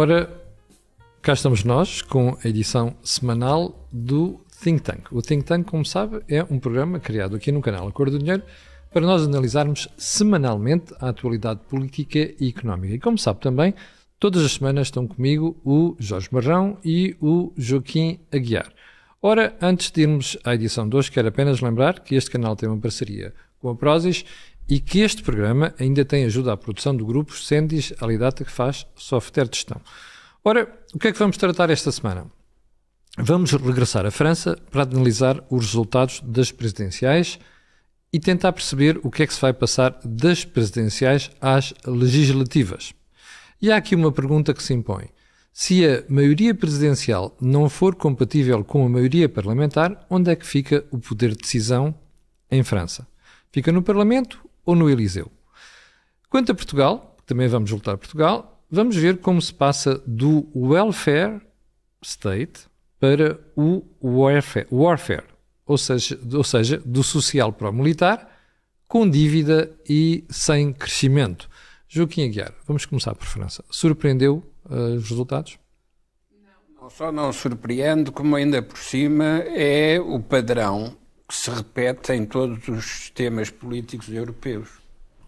Ora, cá estamos nós com a edição semanal do Think Tank. O Think Tank, como sabe, é um programa criado aqui no canal Acordo do Dinheiro para nós analisarmos semanalmente a atualidade política e económica. E como sabe também, todas as semanas estão comigo o Jorge Marrão e o Joaquim Aguiar. Ora, antes de irmos à edição de hoje, quero apenas lembrar que este canal tem uma parceria com a Prozis e que este programa ainda tem ajuda à produção do grupo Sendis Alidata, que faz software de gestão. Ora, o que é que vamos tratar esta semana? Vamos regressar à França para analisar os resultados das presidenciais e tentar perceber o que é que se vai passar das presidenciais às legislativas. E há aqui uma pergunta que se impõe. Se a maioria presidencial não for compatível com a maioria parlamentar, onde é que fica o poder de decisão em França? Fica no Parlamento ou no Eliseu. Quanto a Portugal, também vamos voltar a Portugal, vamos ver como se passa do welfare state para o warfare, warfare ou, seja, ou seja, do social para o militar, com dívida e sem crescimento. Joaquim Aguiar, vamos começar por França. Surpreendeu uh, os resultados? Não só não surpreende, como ainda por cima é o padrão que se repete em todos os sistemas políticos europeus.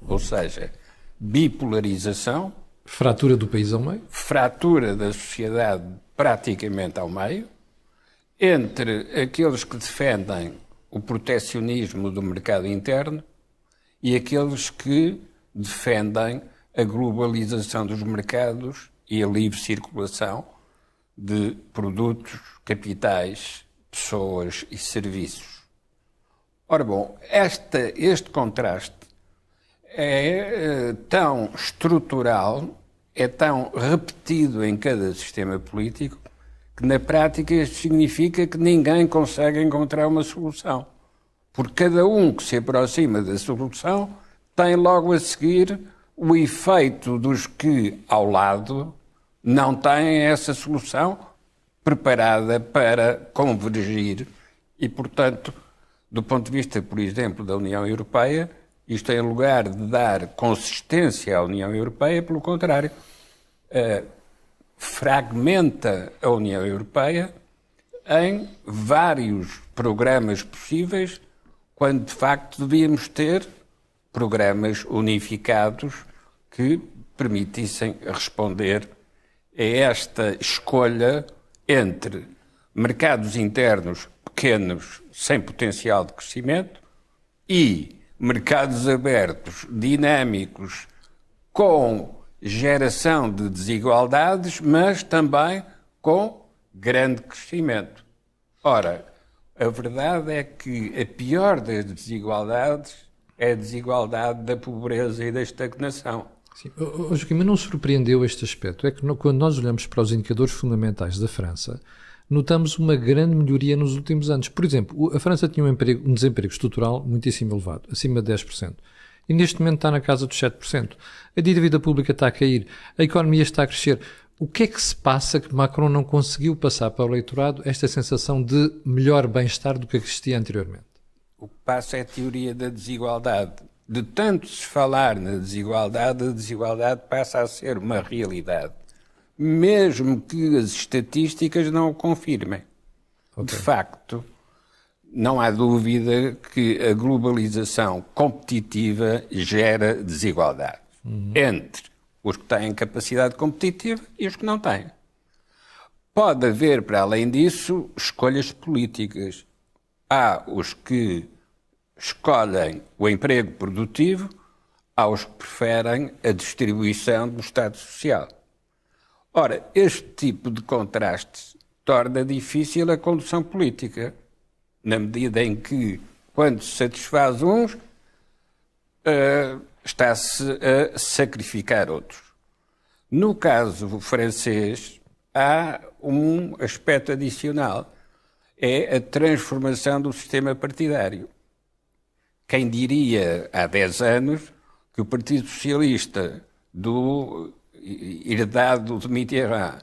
Ou seja, bipolarização. Fratura do país ao meio? Fratura da sociedade praticamente ao meio, entre aqueles que defendem o protecionismo do mercado interno e aqueles que defendem a globalização dos mercados e a livre circulação de produtos, capitais, pessoas e serviços. Ora bom, esta, este contraste é, é tão estrutural, é tão repetido em cada sistema político, que na prática isto significa que ninguém consegue encontrar uma solução. Porque cada um que se aproxima da solução tem logo a seguir o efeito dos que ao lado não têm essa solução preparada para convergir e, portanto, do ponto de vista, por exemplo, da União Europeia, isto é, em lugar de dar consistência à União Europeia, pelo contrário, eh, fragmenta a União Europeia em vários programas possíveis, quando de facto devíamos ter programas unificados que permitissem responder a esta escolha entre mercados internos pequenos sem potencial de crescimento e mercados abertos, dinâmicos, com geração de desigualdades, mas também com grande crescimento. Ora, a verdade é que a pior das desigualdades é a desigualdade da pobreza e da estagnação. Sim. O, que Joaquim, mas não surpreendeu este aspecto. É que no, quando nós olhamos para os indicadores fundamentais da França, notamos uma grande melhoria nos últimos anos. Por exemplo, a França tinha um, emprego, um desemprego estrutural muitíssimo elevado, acima de 10% e neste momento está na casa dos 7%. A dívida pública está a cair, a economia está a crescer. O que é que se passa que Macron não conseguiu passar para o eleitorado esta sensação de melhor bem-estar do que existia anteriormente? O que passa é a teoria da desigualdade. De tanto se falar na desigualdade, a desigualdade passa a ser uma realidade mesmo que as estatísticas não o confirmem. Okay. De facto, não há dúvida que a globalização competitiva gera desigualdade uhum. entre os que têm capacidade competitiva e os que não têm. Pode haver, para além disso, escolhas políticas. Há os que escolhem o emprego produtivo, há os que preferem a distribuição do Estado Social. Ora, este tipo de contrastes torna difícil a condução política, na medida em que, quando se satisfaz uns, uh, está-se a sacrificar outros. No caso francês, há um aspecto adicional: é a transformação do sistema partidário. Quem diria há 10 anos que o Partido Socialista do herdado de Mitterrand,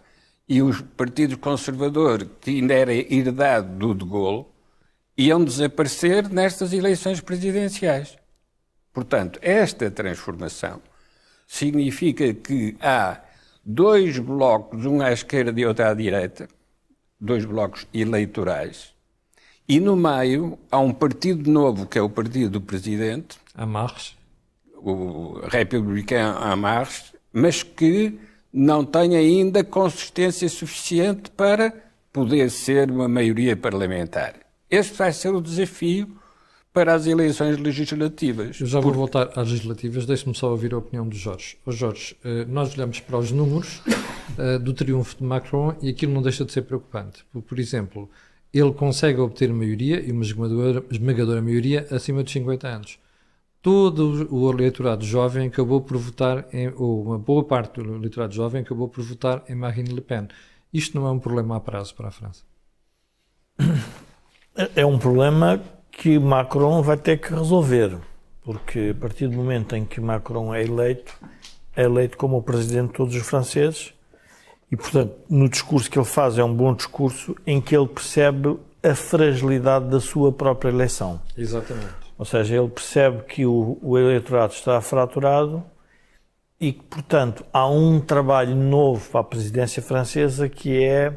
e os partidos conservadores, que ainda era herdado do de Gaulle, iam desaparecer nestas eleições presidenciais. Portanto, esta transformação significa que há dois blocos, um à esquerda e outro à direita, dois blocos eleitorais, e no meio há um partido novo, que é o partido do presidente. A Marche. O republicano en Marche, mas que não tem ainda consistência suficiente para poder ser uma maioria parlamentar. Este vai ser o desafio para as eleições legislativas. Eu já vou porque... voltar às legislativas, deixe-me só ouvir a opinião do Jorge. Oh, Jorge, eh, nós olhamos para os números eh, do triunfo de Macron e aquilo não deixa de ser preocupante. Por exemplo, ele consegue obter maioria e uma esmagadora, maioria acima de 50 anos todo o eleitorado jovem acabou por votar, em, ou uma boa parte do eleitorado jovem acabou por votar em Marine Le Pen. Isto não é um problema a prazo para a França? É, é um problema que Macron vai ter que resolver, porque a partir do momento em que Macron é eleito, é eleito como o presidente de todos os franceses, e portanto, no discurso que ele faz, é um bom discurso em que ele percebe a fragilidade da sua própria eleição. Exatamente ou seja, ele percebe que o, o eleitorado está fraturado e que, portanto, há um trabalho novo para a presidência francesa que é,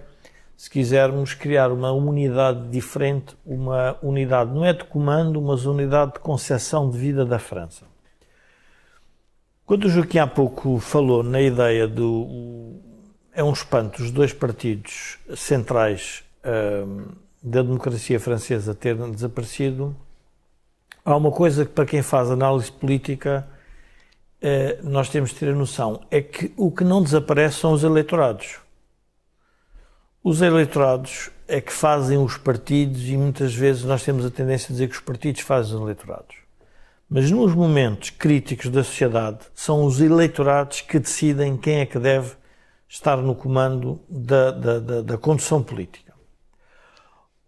se quisermos, criar uma unidade diferente, uma unidade, não é de comando, mas unidade de concepção de vida da França. Quando o Joaquim há pouco falou na ideia do. É um espanto os dois partidos centrais hum, da democracia francesa terem desaparecido Há uma coisa que, para quem faz análise política, eh, nós temos de ter a noção: é que o que não desaparece são os eleitorados. Os eleitorados é que fazem os partidos, e muitas vezes nós temos a tendência a dizer que os partidos fazem os eleitorados. Mas nos momentos críticos da sociedade, são os eleitorados que decidem quem é que deve estar no comando da, da, da, da condução política.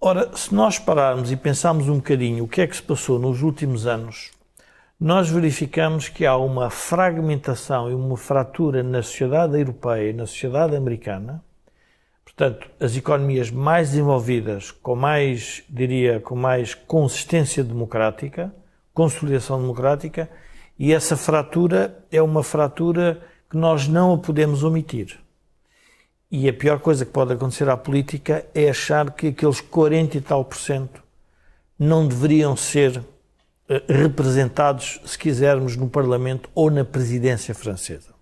Ora, se nós pararmos e pensarmos um bocadinho o que é que se passou nos últimos anos, nós verificamos que há uma fragmentação e uma fratura na sociedade europeia e na sociedade americana. Portanto, as economias mais desenvolvidas, com mais, diria, com mais consistência democrática, consolidação democrática, e essa fratura é uma fratura que nós não a podemos omitir. E a pior coisa que pode acontecer à política é achar que aqueles 40 e tal por cento não deveriam ser eh, representados, se quisermos, no Parlamento ou na presidência francesa.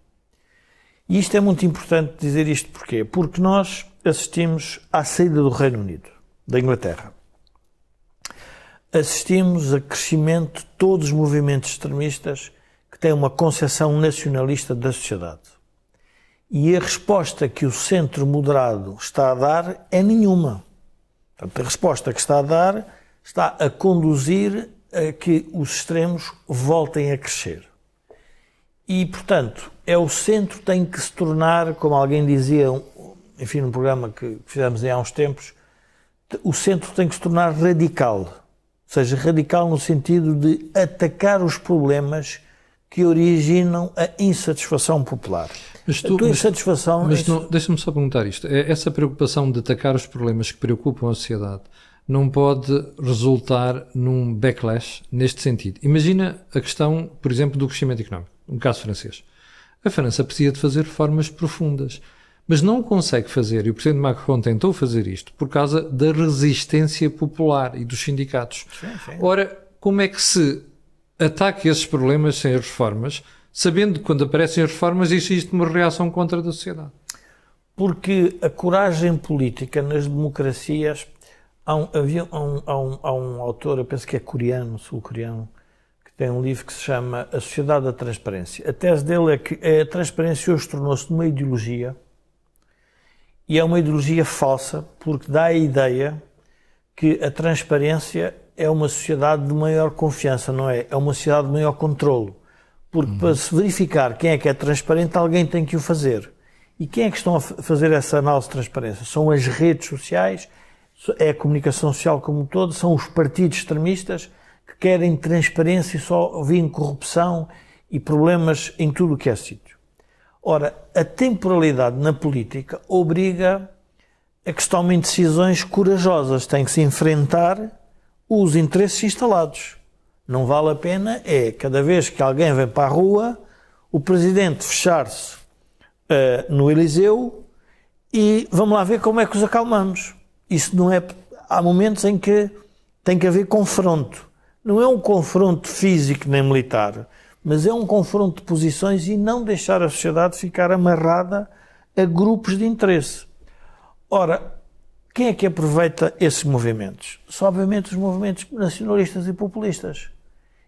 E isto é muito importante dizer isto porquê? Porque nós assistimos à saída do Reino Unido, da Inglaterra. Assistimos a crescimento de todos os movimentos extremistas que têm uma concepção nacionalista da sociedade. E a resposta que o centro moderado está a dar é nenhuma. Portanto, a resposta que está a dar está a conduzir a que os extremos voltem a crescer. E, portanto, é o centro tem que se tornar, como alguém dizia, enfim, num programa que fizemos há uns tempos, o centro tem que se tornar radical. Ou seja, radical no sentido de atacar os problemas que originam a insatisfação popular. Mas tu, a tua mas, insatisfação. Mas é... deixa-me só perguntar isto. É essa preocupação de atacar os problemas que preocupam a sociedade não pode resultar num backlash neste sentido. Imagina a questão, por exemplo, do crescimento económico, um caso francês. A França precisa de fazer reformas profundas, mas não consegue fazer, e o Presidente Macron tentou fazer isto, por causa da resistência popular e dos sindicatos. Sim, sim. Ora, como é que se ataca esses problemas sem as reformas? sabendo que quando aparecem as reformas existe uma reação contra da sociedade. Porque a coragem política nas democracias. Há um, havia, há um, há um, há um autor, eu penso que é coreano, sul-coreano, que tem um livro que se chama A Sociedade da Transparência. A tese dele é que a transparência hoje tornou-se uma ideologia e é uma ideologia falsa porque dá a ideia que a transparência é uma sociedade de maior confiança, não é? É uma sociedade de maior controlo. Porque uhum. para se verificar quem é que é transparente, alguém tem que o fazer. E quem é que estão a fazer essa análise de transparência? São as redes sociais, é a comunicação social como um todo, são os partidos extremistas que querem transparência e só veem corrupção e problemas em tudo o que é sítio. Ora, a temporalidade na política obriga a que se tomem decisões corajosas, tem que se enfrentar os interesses instalados não vale a pena é, cada vez que alguém vem para a rua, o presidente fechar-se uh, no Eliseu e vamos lá ver como é que os acalmamos. Isso não é. Há momentos em que tem que haver confronto. Não é um confronto físico nem militar, mas é um confronto de posições e não deixar a sociedade ficar amarrada a grupos de interesse. Ora, quem é que aproveita esses movimentos? Só, obviamente, os movimentos nacionalistas e populistas.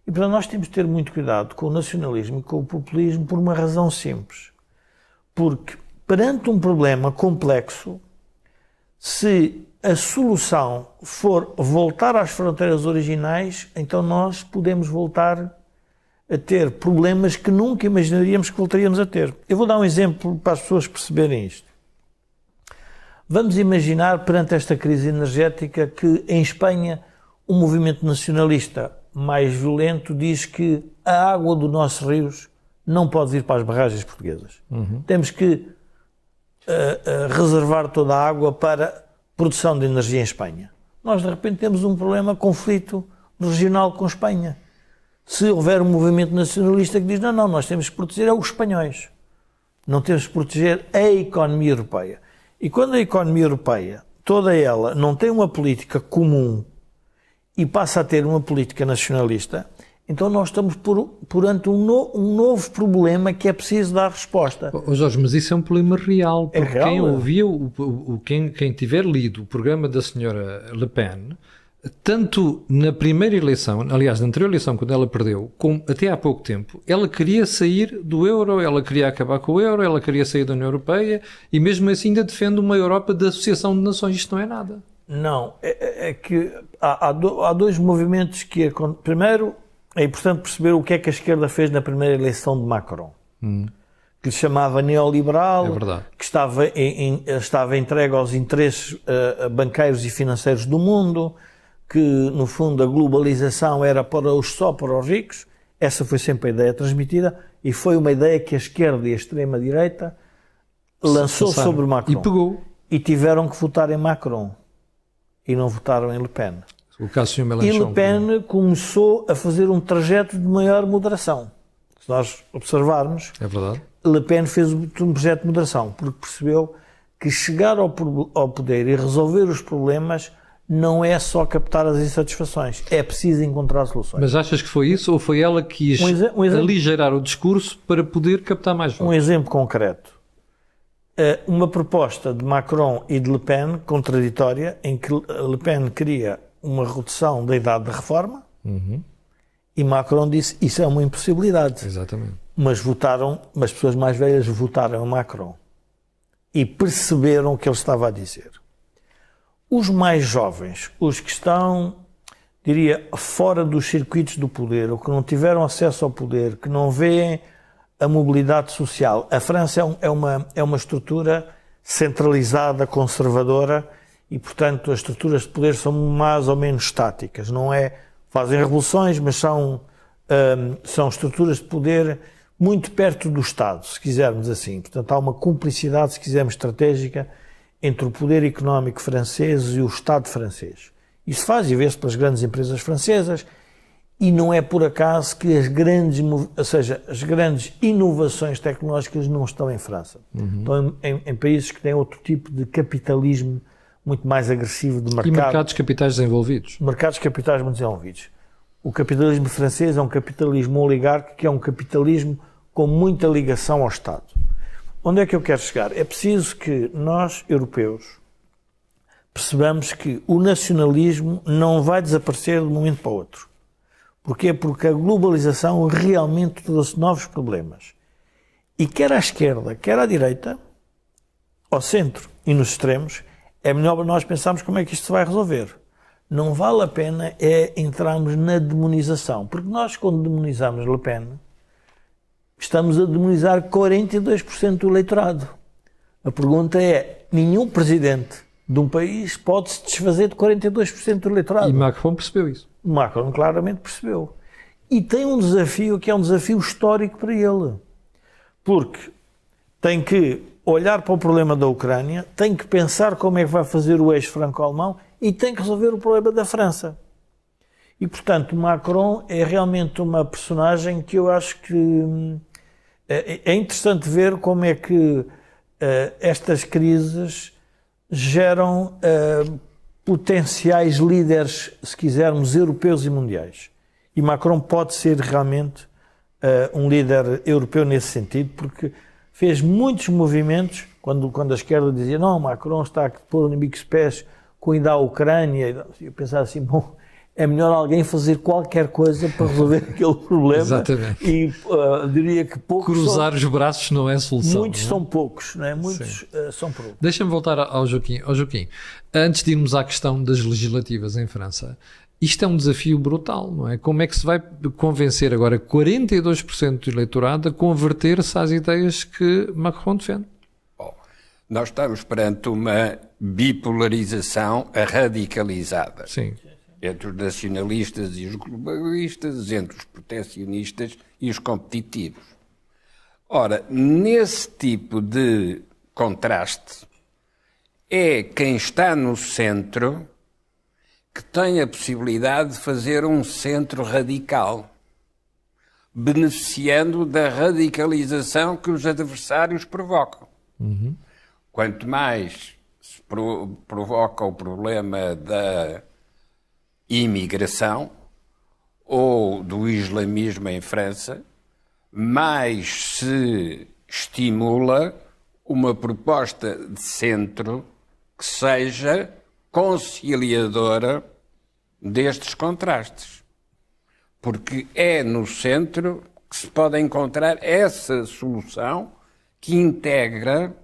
E, portanto, nós temos de ter muito cuidado com o nacionalismo e com o populismo por uma razão simples. Porque, perante um problema complexo, se a solução for voltar às fronteiras originais, então nós podemos voltar a ter problemas que nunca imaginaríamos que voltaríamos a ter. Eu vou dar um exemplo para as pessoas perceberem isto. Vamos imaginar, perante esta crise energética, que em Espanha um movimento nacionalista mais violento, diz que a água dos nossos rios não pode ir para as barragens portuguesas. Uhum. Temos que uh, uh, reservar toda a água para produção de energia em Espanha. Nós, de repente, temos um problema, conflito regional com Espanha. Se houver um movimento nacionalista que diz, não, não, nós temos que proteger é os espanhóis. Não temos que proteger a economia europeia. E quando a economia europeia, toda ela, não tem uma política comum e passa a ter uma política nacionalista, então nós estamos por, perante um, no, um, novo problema que é preciso dar resposta. Oh, Jorge, mas isso é um problema real, é porque é real, quem ouviu, o, o, quem, quem tiver lido o programa da senhora Le Pen, tanto na primeira eleição, aliás, na anterior eleição, quando ela perdeu, como até há pouco tempo, ela queria sair do euro, ela queria acabar com o euro, ela queria sair da União Europeia e mesmo assim ainda defende uma Europa da Associação de Nações. Isto não é nada. Não, é, é, é que há, há, do, há, dois movimentos que. Primeiro, é importante perceber o que é que a esquerda fez na primeira eleição de Macron. Hum. Que lhe chamava neoliberal, é que estava, em, em, estava entregue aos interesses uh, eh, bancários e financeiros do mundo, que no fundo a globalização era para os só para os ricos. Essa foi sempre a ideia transmitida e foi uma ideia que a esquerda e a extrema-direita lançou sobre Macron. E pegou. E tiveram que votar em Macron e não votaram em Le Pen. O de Melanchon. E Le Pen começou a fazer um trajeto de maior moderação. Se nós observarmos, é verdade. Le Pen fez um projeto de moderação, porque percebeu que chegar ao, ao poder e resolver os problemas não é só captar as insatisfações, é preciso encontrar soluções. Mas achas que foi isso ou foi ela que quis um um aligerar o discurso para poder captar mais votos? Um exemplo concreto. Eh, uma proposta de Macron e de Le Pen contraditória, em que Le Pen queria uma redução da idade da reforma uhum. e Macron disse isso é uma impossibilidade. Exatamente. Mas votaram, as pessoas mais velhas votaram a Macron e perceberam o que ele estava a dizer. Os mais jovens, os que estão, diria, fora dos circuitos do poder, ou que não tiveram acesso ao poder, que não veem a mobilidade social. A França é, um, é, uma, é uma estrutura centralizada, conservadora e, portanto, as estruturas de poder são mais ou menos estáticas. Não é fazem revoluções, mas são um, são estruturas de poder muito perto do Estado, se quisermos assim. Portanto, há uma cumplicidade, se quisermos, estratégica entre o poder económico francês e o Estado francês. Isso faz e vê-se pelas grandes empresas francesas, e não é por acaso que as grandes, ou seja, as grandes inovações tecnológicas não estão em França. Uhum. Estão em, em, países que têm outro tipo de capitalismo muito mais agressivo de mercado. E mercados capitais desenvolvidos. Mercados capitais muito desenvolvidos. O capitalismo francês é um capitalismo oligárquico, que é um capitalismo com muita ligação ao Estado. Onde é que eu quero chegar? É preciso que nós, europeus, percebamos que o nacionalismo não vai desaparecer de um momento para o outro Porquê? Porque a globalização realmente trouxe novos problemas. E quer à esquerda, quer à direita, ao centro e nos extremos, é melhor nós pensarmos como é que isto se vai resolver. Não vale a pena é entrarmos na demonização, porque nós, quando demonizamos Le Pen, estamos a demonizar 42% do eleitorado. A pergunta é: nenhum presidente de um país pode-se desfazer de 42% do eleitorado. E Macron percebeu isso. Macron claramente percebeu. E tem um desafio que é um desafio histórico para ele. Porque tem que olhar para o problema da Ucrânia, tem que pensar como é que vai fazer o eixo franco-alemão e tem que resolver o problema da França. E, portanto, Macron é realmente uma personagem que eu acho que hum, é, é interessante ver como é que eh, estas crises geram uh, potenciais líderes, se quisermos, europeus e mundiais. E Macron pode ser realmente uh, um líder europeu nesse sentido, porque fez muitos movimentos, quando, quando a esquerda dizia não, Macron está a pôr inimigos pés com a Ucrânia, eu pensava assim, bom, é melhor alguém fazer qualquer coisa para resolver aquele problema. Exatamente. E uh, diria que poucos. Cruzar são... os braços não é solução. Muitos não? É? são poucos, não é? Muitos uh, são poucos. Deixa-me voltar ao Joaquim. Ao Joaquim, antes de irmos à questão das legislativas em França, isto é um desafio brutal, não é? Como é que se vai convencer agora 42% do eleitorado a converter-se às ideias que Macron defende? Bom, nós estamos perante uma bipolarização radicalizada. Sim entre os nacionalistas e os globalistas, entre os protecionistas e os competitivos. Ora, nesse tipo de contraste, é quem está no centro que tem a possibilidade de fazer um centro radical, beneficiando da radicalização que os adversários provocam. Uhum. Quanto mais se provoca o problema da imigração ou do islamismo em França, mais se estimula uma proposta de centro que seja conciliadora destes contrastes. Porque é no centro que se pode encontrar essa solução que integra,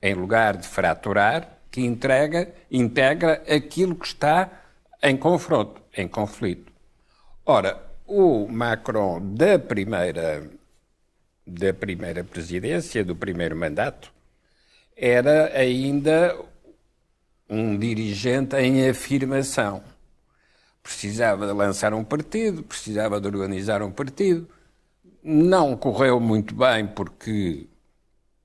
em lugar de fraturar, que entrega, integra aquilo que está em confronto, em conflito. Ora, o Macron da primeira, da primeira presidência, do primeiro mandato, era ainda um dirigente em afirmação. Precisava de lançar um partido, precisava de organizar um partido. Não correu muito bem, porque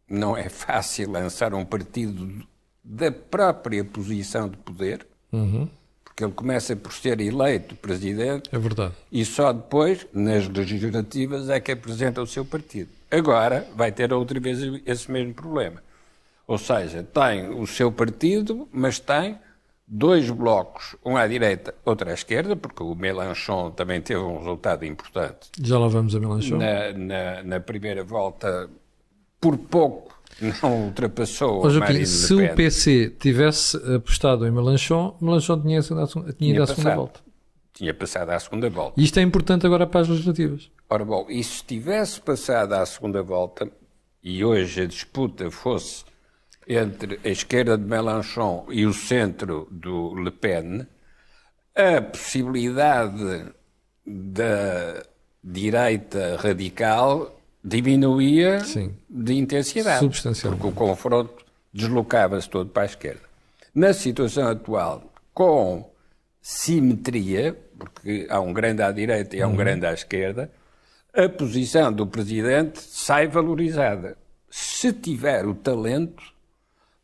não é fácil lançar um partido da própria posição de poder. Uhum porque ele começa por ser eleito presidente. É verdade. E só depois, nas legislativas, é que apresenta o seu partido. Agora vai ter outra vez esse mesmo problema. Ou seja, tem o seu partido, mas tem dois blocos, um à direita, outro à esquerda, porque o Melanchon também teve um resultado importante. Já lá vamos a Melanchon. Na, na, na primeira volta, por pouco, não ultrapassou Mas, Joaquim, se o PC tivesse apostado em Melanchon, Melanchon tinha, tinha, tinha ido à segunda volta. Tinha passado à segunda volta. E isto é importante agora para as legislativas. Ora bom, e se tivesse passado à segunda volta e hoje a disputa fosse entre a esquerda de Melanchon e o centro do Le Pen, a possibilidade da direita radical diminuía Sim. de intensidade. Substancialmente. Porque o confronto deslocava-se todo para a esquerda. Na situação atual, com simetria, porque há um grande à direita e há um uhum. grande à esquerda, a posição do presidente sai valorizada. Se tiver o talento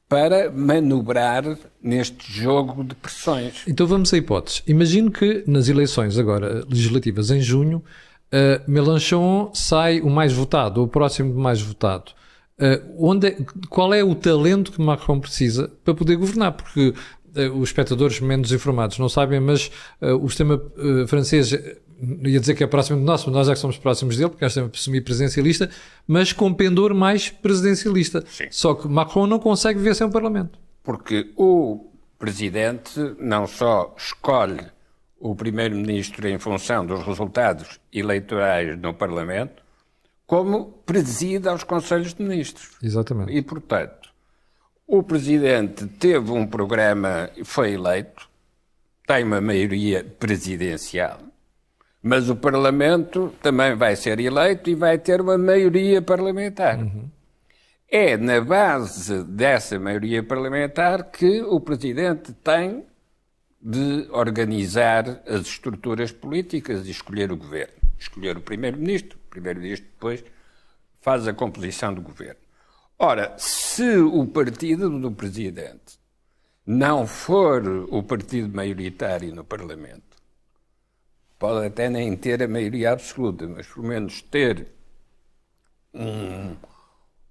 para manobrar neste jogo de pressões. Então vamos a hipóteses. Imagino que nas eleições agora legislativas em junho Uh, eh, Melanchon sai o mais votado, ou próximo mais votado. Uh, onde é, qual é o talento que Macron precisa para poder governar? Porque uh, os espectadores menos informados não sabem, mas o sistema francês, ia dizer que é próximo do nosso, nós é que somos próximos dele, porque nós é temos semi-presidencialista, mas com pendor mais presidencialista. Sim. Só que Macron não consegue viver sem o Parlamento. Porque o presidente não só escolhe o primeiro-ministro em função dos resultados eleitorais no Parlamento, como preside aos Conselhos de Ministros. Exatamente. E, portanto, o presidente teve um programa, foi eleito, tem uma maioria presidencial, mas o Parlamento também vai ser eleito e vai ter uma maioria parlamentar. Uhum. É na base dessa maioria parlamentar que o presidente tem de organizar as estruturas políticas e escolher o governo. Escolher o primeiro-ministro, o primeiro-ministro depois faz a composição do governo. Ora, se o partido do presidente não for o partido maioritário no Parlamento, pode até nem ter a maioria absoluta, mas pelo menos ter um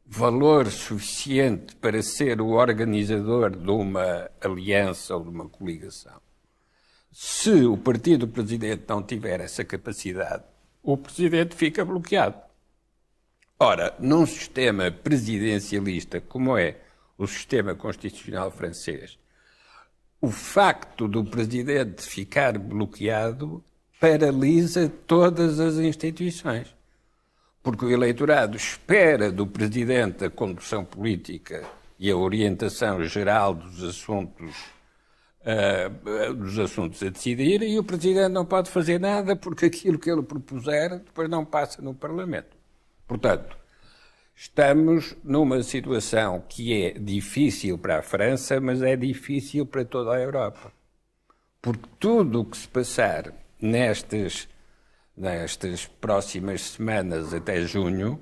valor suficiente para ser o organizador de uma aliança ou de uma coligação. Se o partido do presidente não tiver essa capacidade, o presidente fica bloqueado. Ora, num sistema presidencialista como é o sistema constitucional francês, o facto do presidente ficar bloqueado paralisa todas as instituições porque o eleitorado espera do presidente a condução política e a orientação geral dos assuntos ah, dos assuntos a decidir e o presidente não pode fazer nada porque aquilo que ele propuser depois não passa no Parlamento. Portanto, estamos numa situação que é difícil para a França, mas é difícil para toda a Europa, porque tudo o que se passar nestes nestas próximas semanas até junho,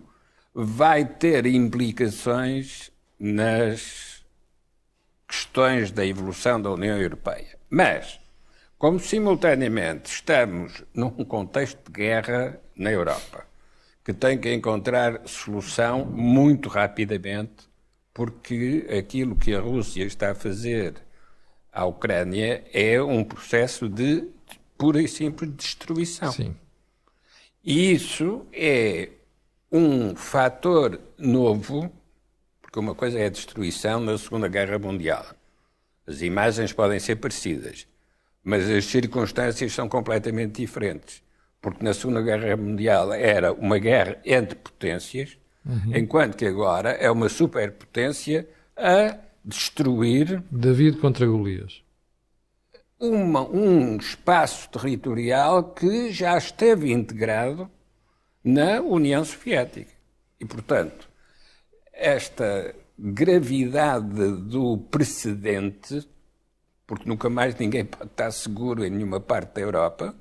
vai ter implicações nas questões da evolução da União Europeia. Mas, como simultaneamente estamos num contexto de guerra na Europa, que tem que encontrar solução muito rapidamente, porque aquilo que a Rússia está a fazer à Ucrânia é um processo de pura e simples destruição. Sim. Isso é um fator novo, porque uma coisa é a destruição na Segunda Guerra Mundial. As imagens podem ser parecidas, mas as circunstâncias são completamente diferentes. Porque na Segunda Guerra Mundial era uma guerra entre potências, uhum. enquanto que agora é uma superpotência a destruir. David contra Golias uma, um espaço territorial que já esteve integrado na União Soviética. E, portanto, esta gravidade do precedente, porque nunca mais ninguém pode estar seguro em nenhuma parte da Europa,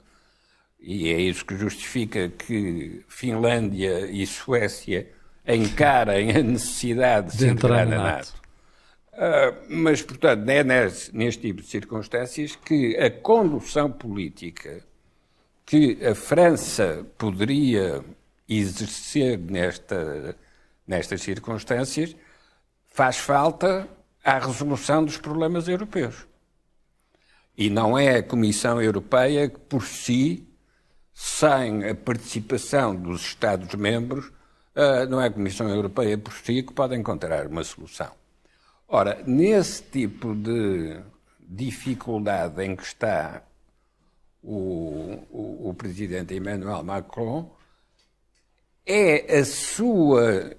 e é isso que justifica que Finlândia e Suécia encarem a necessidade de, de entrar na NATO. NATO. Uh, mas, portanto, é nesse, neste tipo de circunstâncias que a condução política que a França poderia exercer nesta, nestas circunstâncias faz falta à resolução dos problemas europeus. E não é a Comissão Europeia que, por si, sem a participação dos Estados-membros, uh, não é a Comissão Europeia por si que pode encontrar uma solução. Ora, nesse tipo de dificuldade em que está o, o, o presidente Emmanuel Macron, é a sua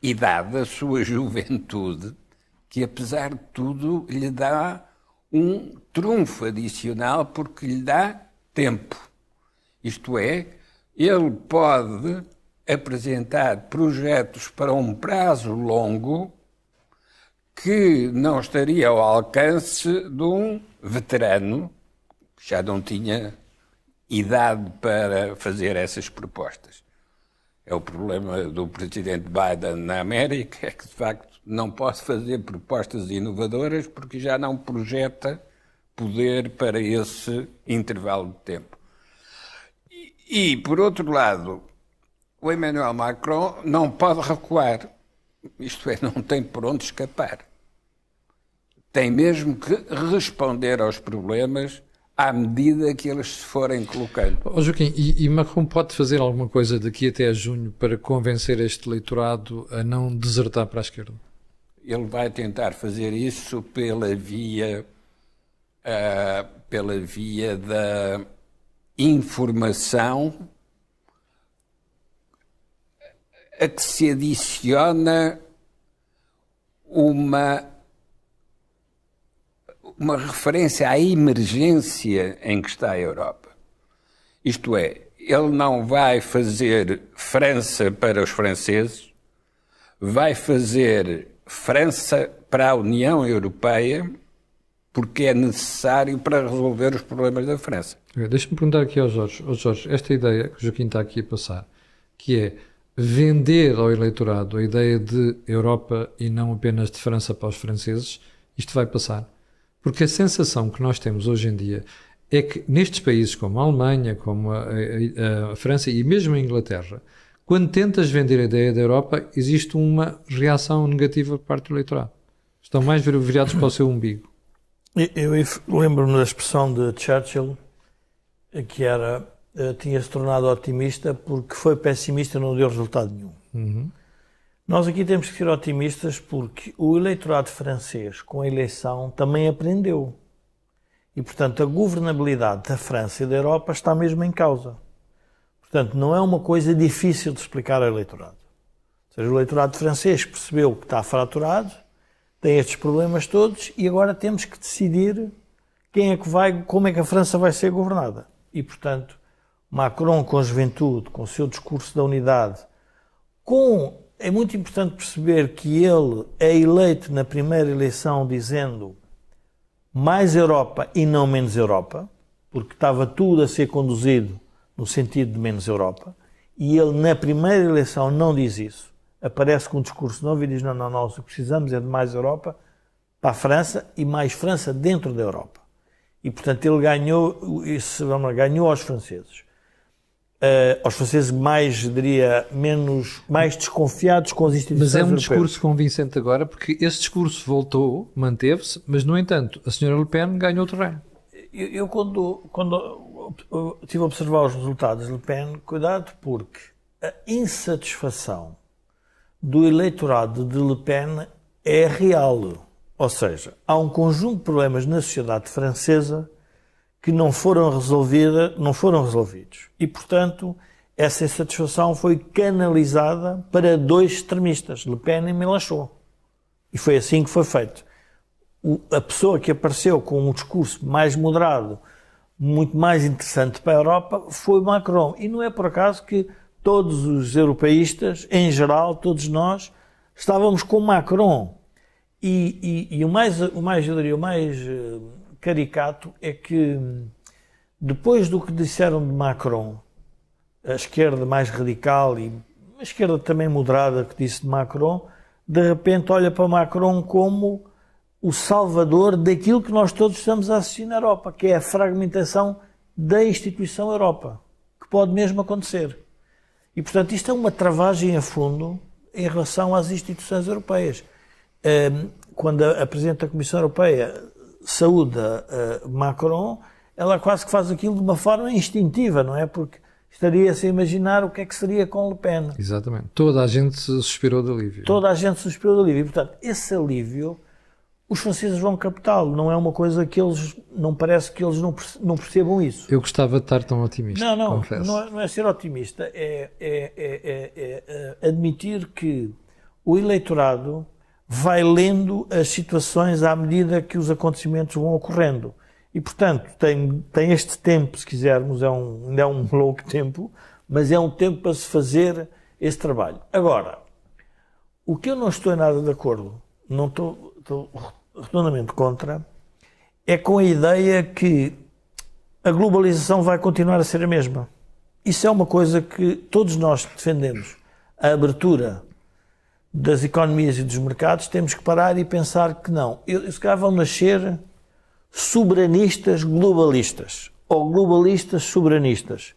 idade, a sua juventude, que apesar de tudo lhe dá um trunfo adicional porque lhe dá tempo. Isto é, ele pode apresentar projetos para um prazo longo que não estaria ao alcance de um veterano que já não tinha idade para fazer essas propostas. É o problema do presidente Biden na América, é que de facto não pode fazer propostas inovadoras porque já não projeta poder para esse intervalo de tempo. E, e por outro lado, o Emmanuel Macron não pode recuar isto é, não tem por onde escapar. Tem mesmo que responder aos problemas à medida que eles se forem colocando. Oh, Joaquim, e, e, Macron pode fazer alguma coisa daqui até junho para convencer este eleitorado a não desertar para a esquerda? Ele vai tentar fazer isso pela via, uh, pela via da informação a que se adiciona uma, uma referência à emergência em que está a Europa. Isto é, ele não vai fazer França para os franceses, vai fazer França para a União Europeia, porque é necessário para resolver os problemas da França. Deixa-me perguntar aqui ao Jorge. Ao Jorge, esta ideia que o Joaquim está aqui a passar, que é vender ao eleitorado a ideia de Europa e não apenas de França para os franceses, isto vai passar. Porque a sensação que nós temos hoje em dia é que nestes países como a Alemanha, como a, a, a França e mesmo a Inglaterra, quando tentas vender a ideia da Europa, existe uma reação negativa por parte do eleitorado. Estão mais virados para o seu umbigo. Eu, eu lembro-me da expressão de Churchill, que era eh, tinha se tornado otimista porque foi pessimista e não deu resultado nenhum. Uhum. Nós aqui temos que ser otimistas porque o eleitorado francês, com a eleição, também aprendeu. E, portanto, a governabilidade da França e da Europa está mesmo em causa. Portanto, não é uma coisa difícil de explicar ao eleitorado. Ou seja, o eleitorado francês percebeu que está fraturado, tem estes problemas todos e agora temos que decidir quem é que vai, como é que a França vai ser governada. E, portanto, Macron com a juventude, com o seu discurso da unidade, com é muito importante perceber que ele é eleito na primeira eleição dizendo mais Europa e não menos Europa, porque estava tudo a ser conduzido no sentido de menos Europa, e ele na primeira eleição não diz isso. Aparece com um discurso novo e diz: não, não, não, o que precisamos é de mais Europa para a França e mais França dentro da Europa. E portanto ele ganhou, isso, ganhou aos franceses. Uh, aos franceses mais, diria, menos, mais desconfiados com as instituições Mas é um europeias. discurso convincente agora, porque esse discurso voltou, manteve-se, mas, no entanto, a senhora Le Pen ganhou terreno. Eu, eu quando, quando tive estive a observar os resultados de Le Pen, cuidado porque a insatisfação do eleitorado de Le Pen é real. Ou seja, há um conjunto de problemas na sociedade francesa que não foram resolvida, não foram resolvidos. E portanto, essa insatisfação foi canalizada para dois extremistas, Le Pen e Mélenchon. E foi assim que foi feito. O, a pessoa que apareceu com um discurso mais moderado, muito mais interessante para a Europa, foi Macron. E não é por acaso que todos os europeístas, em geral, todos nós, estávamos com Macron. E, e, e o mais, o mais, eu diria, o mais eh, caricato é que, hum, depois do que disseram de Macron, a esquerda mais radical e a esquerda também moderada que disse de Macron, de repente olha para Macron como o salvador daquilo que nós todos estamos a assistir na Europa, que é a fragmentação da instituição Europa, que pode mesmo acontecer. E, portanto, isto é uma travagem a fundo em relação às instituições europeias. Hum, quando a Presidente da Comissão Europeia saúda uh, Macron, ela quase que faz aquilo de uma forma instintiva, não é? Porque estaria-se a imaginar o que é que seria com Le Pen. Exatamente. Toda a gente suspirou de alívio. Toda a gente suspirou de alívio. Portanto, esse alívio os franceses vão captá-lo. Não é uma coisa que eles. Não parece que eles não, percebam isso. Eu gostava de estar tão otimista. Não, não. Não, é, não é ser otimista. É, é, é, é, é admitir que o eleitorado vai lendo as situações à medida que os acontecimentos vão ocorrendo. E, portanto, tem, tem este tempo, se quisermos, é um, é um louco tempo, mas é um tempo para se fazer esse trabalho. Agora, o que eu não estou nada de acordo, não estou, estou redondamente contra, é com a ideia que a globalização vai continuar a ser a mesma. Isso é uma coisa que todos nós defendemos. A abertura das economias e dos mercados, temos que parar e pensar que não. eles acabam vão nascer soberanistas globalistas ou globalistas soberanistas.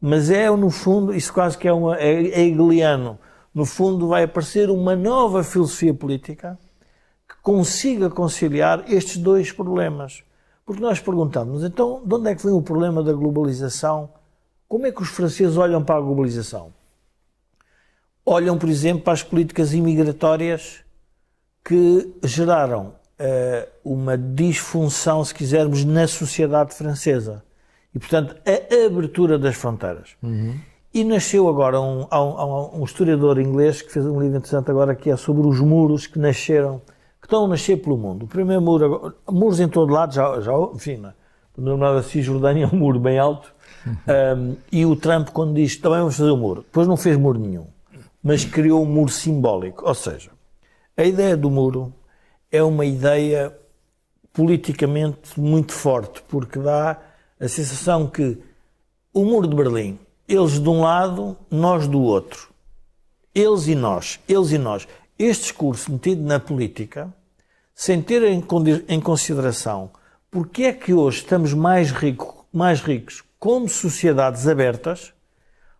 Mas é, no fundo, isso quase que é, um é, é hegeliano. No fundo, vai aparecer uma nova filosofia política que consiga conciliar estes dois problemas. Porque nós perguntamos, então, de onde é que vem o problema da globalização? Como é que os franceses olham para a globalização? olham, por exemplo, para as políticas imigratórias que geraram uh, uma disfunção, se quisermos, na sociedade francesa. E, portanto, a abertura das fronteiras. Uhum. E nasceu agora um, um, um, historiador inglês que fez um livro interessante agora que é sobre os muros que nasceram, que estão a nascer pelo mundo. O primeiro muro, agora, muros em todo lado, já, já enfim, é? o nomeado lembrar Cisjordânia, é um muro bem alto. Uhum. Um, e o Trump, quando diz também vamos fazer um muro, depois não fez muro nenhum mas criou um muro simbólico. Ou seja, a ideia do muro é uma ideia politicamente muito forte, porque dá a sensação que o muro de Berlim, eles de um lado, nós do outro. Eles e nós, eles e nós. Este discurso metido na política, sem ter em consideração porque é que hoje estamos mais, rico, mais ricos como sociedades abertas,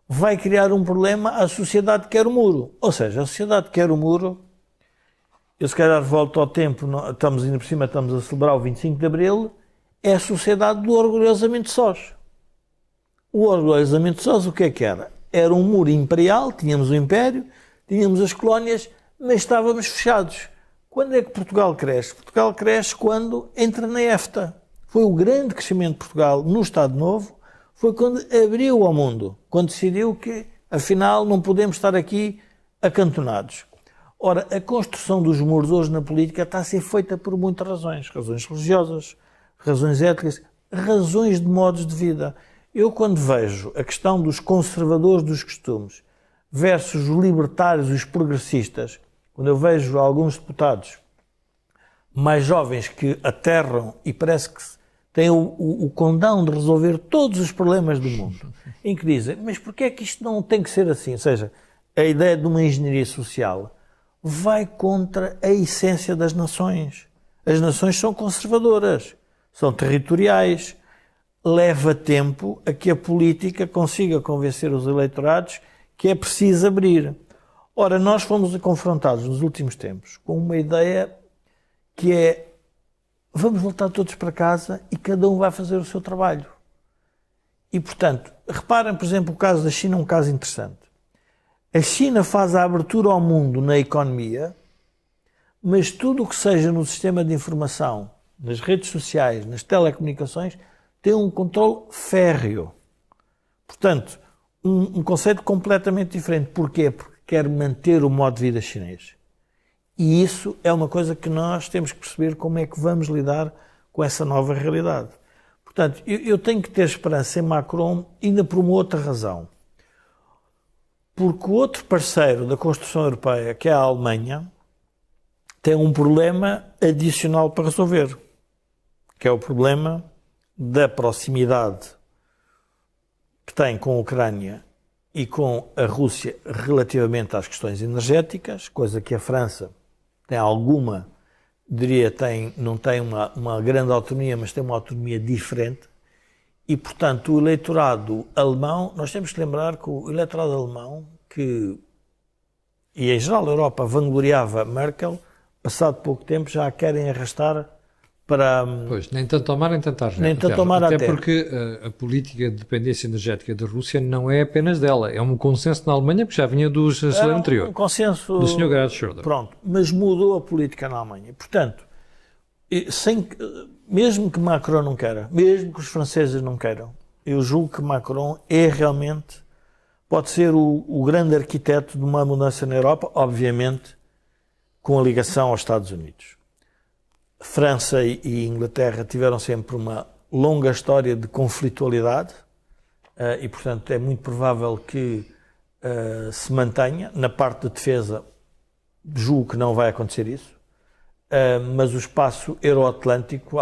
vai criar um problema à sociedade que quer o muro. Ou seja, a sociedade que quer o muro, eu se calhar volto ao tempo, estamos ainda por cima, estamos a celebrar o 25 de Abril, é a sociedade do orgulhosamente sós. O orgulhosamente sós o que é que era? Era um muro imperial, tínhamos o império, tínhamos as colónias, mas estávamos fechados. Quando é que Portugal cresce? Portugal cresce quando entra na EFTA. Foi o grande crescimento de Portugal no Estado Novo, foi quando abriu ao mundo, quando decidiu que, afinal, não podemos estar aqui acantonados. Ora, a construção dos muros hoje na política está a ser feita por muitas razões. Razões religiosas, razões éticas, razões de modos de vida. Eu, quando vejo a questão dos conservadores dos costumes versus os libertários, os progressistas, quando eu vejo alguns deputados mais jovens que aterram e parece que tem o, o, o condão de resolver todos os problemas do mundo, em que dizem, mas porquê é que isto não tem que ser assim? Ou seja, a ideia de uma engenharia social vai contra a essência das nações. As nações são conservadoras, são territoriais. Leva tempo a que a política consiga convencer os eleitorados que é preciso abrir. Ora, nós fomos confrontados nos últimos tempos com uma ideia que é vamos voltar todos para casa e cada um vai fazer o seu trabalho. E, portanto, reparem, por exemplo, o caso da China, um caso interessante. A China faz a abertura ao mundo na economia, mas tudo o que seja no sistema de informação, nas redes sociais, nas telecomunicações, tem um controle férreo. Portanto, um, um conceito completamente diferente. Porquê? Porque quer manter o modo de vida chinês. E isso é uma coisa que nós temos que perceber como é que vamos lidar com essa nova realidade. Portanto, eu, eu tenho que ter esperança em Macron, ainda por uma outra razão. Porque o outro parceiro da construção europeia, que é a Alemanha, tem um problema adicional para resolver, que é o problema da proximidade que tem com a Ucrânia e com a Rússia relativamente às questões energéticas, coisa que a França tem né, alguma, diria, tem, não tem uma, uma grande autonomia, mas tem uma autonomia diferente. E, portanto, o eleitorado alemão, nós temos que lembrar que o eleitorado alemão, que, e em geral a Europa, vangloriava Merkel, passado pouco tempo já a querem arrastar para. Pois, nem tanto ao mar, nem tanto à terra. Nem tanto ao mar, Até porque a, eh, a, política de dependência energética da Rússia não é apenas dela. É um consenso na Alemanha, que já vinha do é chanceler um, anterior. um consenso. Do Sr. Gerhard Schröder. Pronto, mas mudou a política na Alemanha. Portanto, sem, mesmo que Macron não queira, mesmo que os franceses não queiram, eu julgo que Macron é realmente. Pode ser o, o grande arquiteto de uma mudança na Europa, obviamente, com a ligação aos Estados Unidos França e Inglaterra tiveram sempre uma longa história de conflitualidade eh, e, portanto, é muito provável que eh, se mantenha. Na parte de defesa, julgo que não vai acontecer isso. Eh, mas o espaço euroatlântico,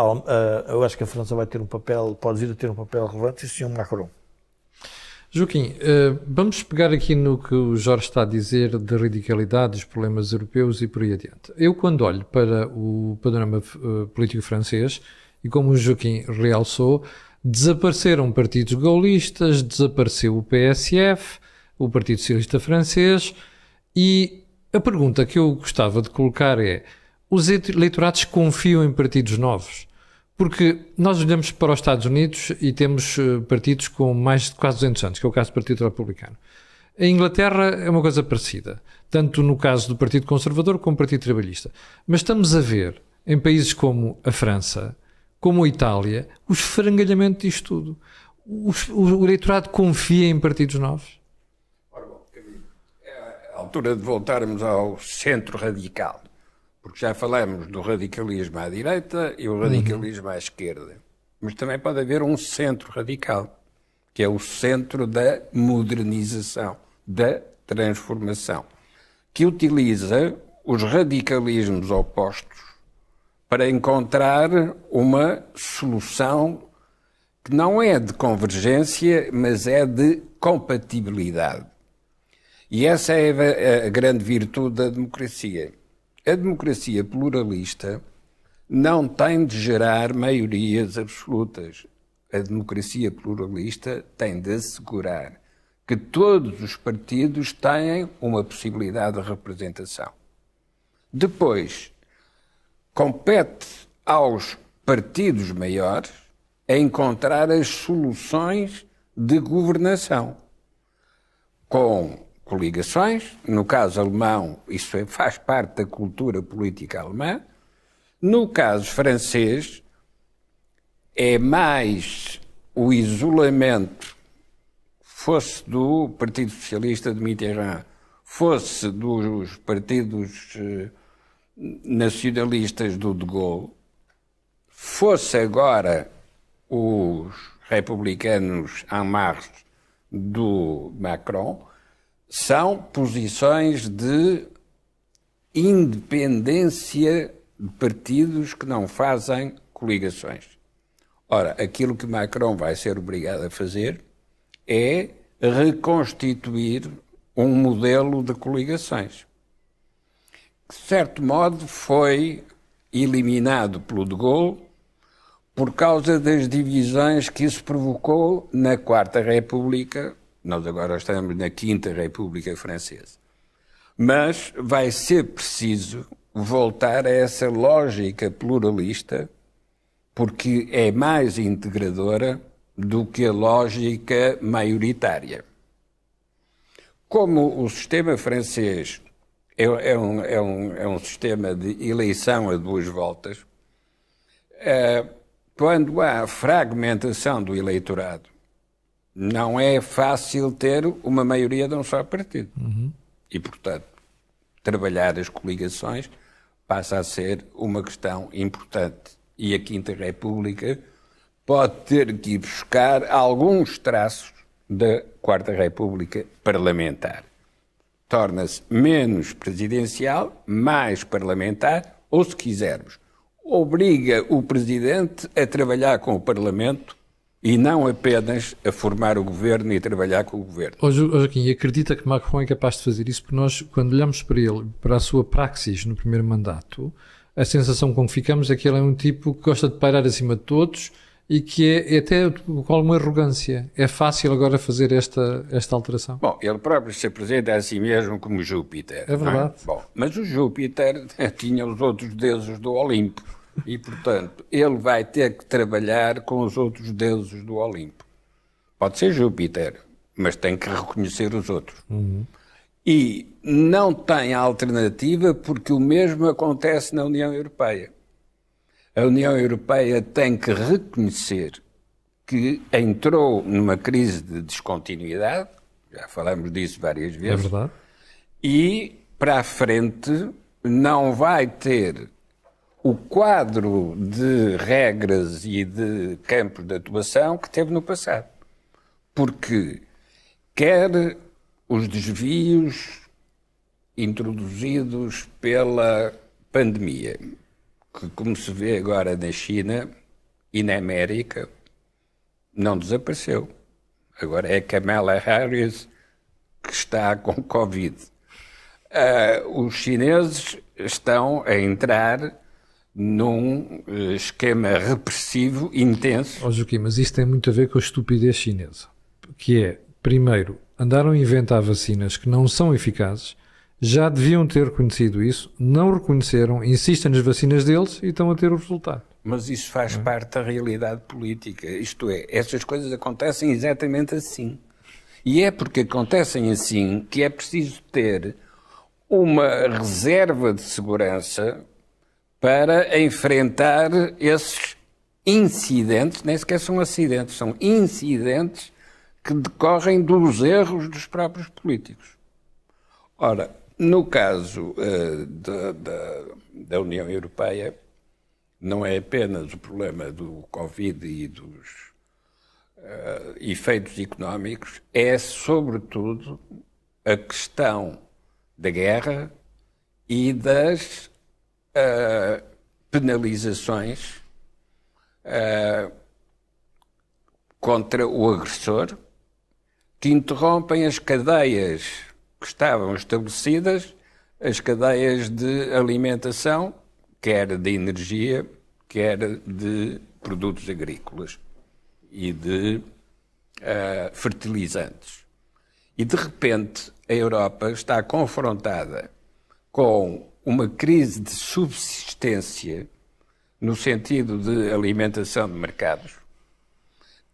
eu acho que a França vai ter um papel, pode vir a ter um papel relevante, e o Sr. Macron. Joaquim, eh, vamos pegar aqui no que o Jorge está a dizer de radicalidade, dos problemas europeus e por aí adiante. Eu, quando olho para o panorama eh, político francês, e como o Joaquim realçou, desapareceram partidos gaulistas, desapareceu o PSF, o Partido Socialista Francês, e a pergunta que eu gostava de colocar é: os eleitorados confiam em partidos novos? Porque nós olhamos para os Estados Unidos e temos eh, partidos com mais de quase 200 anos, que é o caso do Partido Republicano. A Inglaterra é uma coisa parecida, tanto no caso do Partido Conservador como do Partido Trabalhista. Mas estamos a ver, em países como a França, como a Itália, o esfrangalhamento disto tudo. O, o, o eleitorado confia em partidos novos? Ora bom, é a altura de voltarmos ao centro radical porque já falamos do radicalismo à direita e o uhum. radicalismo uhum. à esquerda. Mas também pode haver um centro radical, que é o centro da modernização, da transformação, que utiliza os radicalismos opostos para encontrar uma solução que não é de convergência, mas é de compatibilidade. E essa é a grande virtude da democracia a democracia pluralista não tem de gerar maiorias absolutas. A democracia pluralista tem de assegurar que todos os partidos têm uma possibilidade de representação. Depois, compete aos partidos maiores a encontrar as soluções de governação com coligações, no caso alemão, isso é, faz parte da cultura política alemã, no caso francês, é mais o isolamento, fosse do Partido Socialista de Mitterrand, fosse dos partidos eh, nacionalistas do De Gaulle, fosse agora os republicanos en marche do Macron, são posições de independência de partidos que não fazem coligações. Ora, aquilo que Macron vai ser obrigado a fazer é reconstituir um modelo de coligações. Que, de certo modo, foi eliminado pelo De Gaulle por causa das divisões que isso provocou na Quarta República nós agora estamos na Quinta República Francesa. Mas vai ser preciso voltar a essa lógica pluralista, porque é mais integradora do que a lógica maioritária. Como o sistema francês é, é, um, é, um, é um, sistema de eleição a duas voltas, eh, quando há fragmentação do eleitorado, não é fácil ter uma maioria de um só partido. Uhum. E, portanto, trabalhar as coligações passa a ser uma questão importante. E a Quinta República pode ter que ir buscar alguns traços da Quarta República parlamentar. Torna-se menos presidencial, mais parlamentar, ou se quisermos, obriga o presidente a trabalhar com o Parlamento e não apenas a formar o governo e a trabalhar com o governo. Hoje, Joaquim, acredita que Macron é capaz de fazer isso? Porque nós, quando olhamos para ele, para a sua praxis no primeiro mandato, a sensação com que ficamos é que ele é um tipo que gosta de pairar acima de todos e que é, é até com alguma arrogância. É fácil agora fazer esta, esta alteração? Bom, ele próprio se apresenta a si mesmo como Júpiter. É, é? verdade. É? Bom, mas o Júpiter tinha os outros deuses do Olimpo e, portanto, ele vai ter que trabalhar com os outros deuses do Olimpo. Pode ser Júpiter, mas tem que reconhecer os outros. Uhum. E não tem alternativa porque o mesmo acontece na União Europeia. A União Europeia tem que reconhecer que entrou numa crise de descontinuidade, já falamos disso várias é vezes, é e para a frente não vai ter o quadro de regras e de campos de atuação que teve no passado. Porque quer os desvios introduzidos pela pandemia, que, como se vê agora na China e na América, não desapareceu. Agora é Kamala Harris que está com Covid. Uh, os chineses estão a entrar num eh, esquema repressivo intenso. Ó oh, Joaquim, mas isto tem muito a ver com a estupidez chinesa, que é, primeiro, andaram a inventar vacinas que não são eficazes, já deviam ter reconhecido isso, não reconheceram, insistem nas vacinas deles e estão a ter o resultado. Mas isso faz é? parte da realidade política, isto é, essas coisas acontecem exatamente assim. E é porque acontecem assim que é preciso ter uma reserva de segurança para enfrentar esses incidentes, nem sequer são acidentes, são incidentes que decorrem dos erros dos próprios políticos. Ora, no caso uh, da, da, da, União Europeia, não é apenas o problema do Covid e dos uh, efeitos económicos, é sobretudo a questão da guerra e das uh, penalizações uh, contra o agressor que interrompem as cadeias que estavam estabelecidas, as cadeias de alimentação, quer de energia, quer de produtos agrícolas e de uh, fertilizantes. E de repente a Europa está confrontada com uma crise de subsistência, no sentido de alimentação de mercados,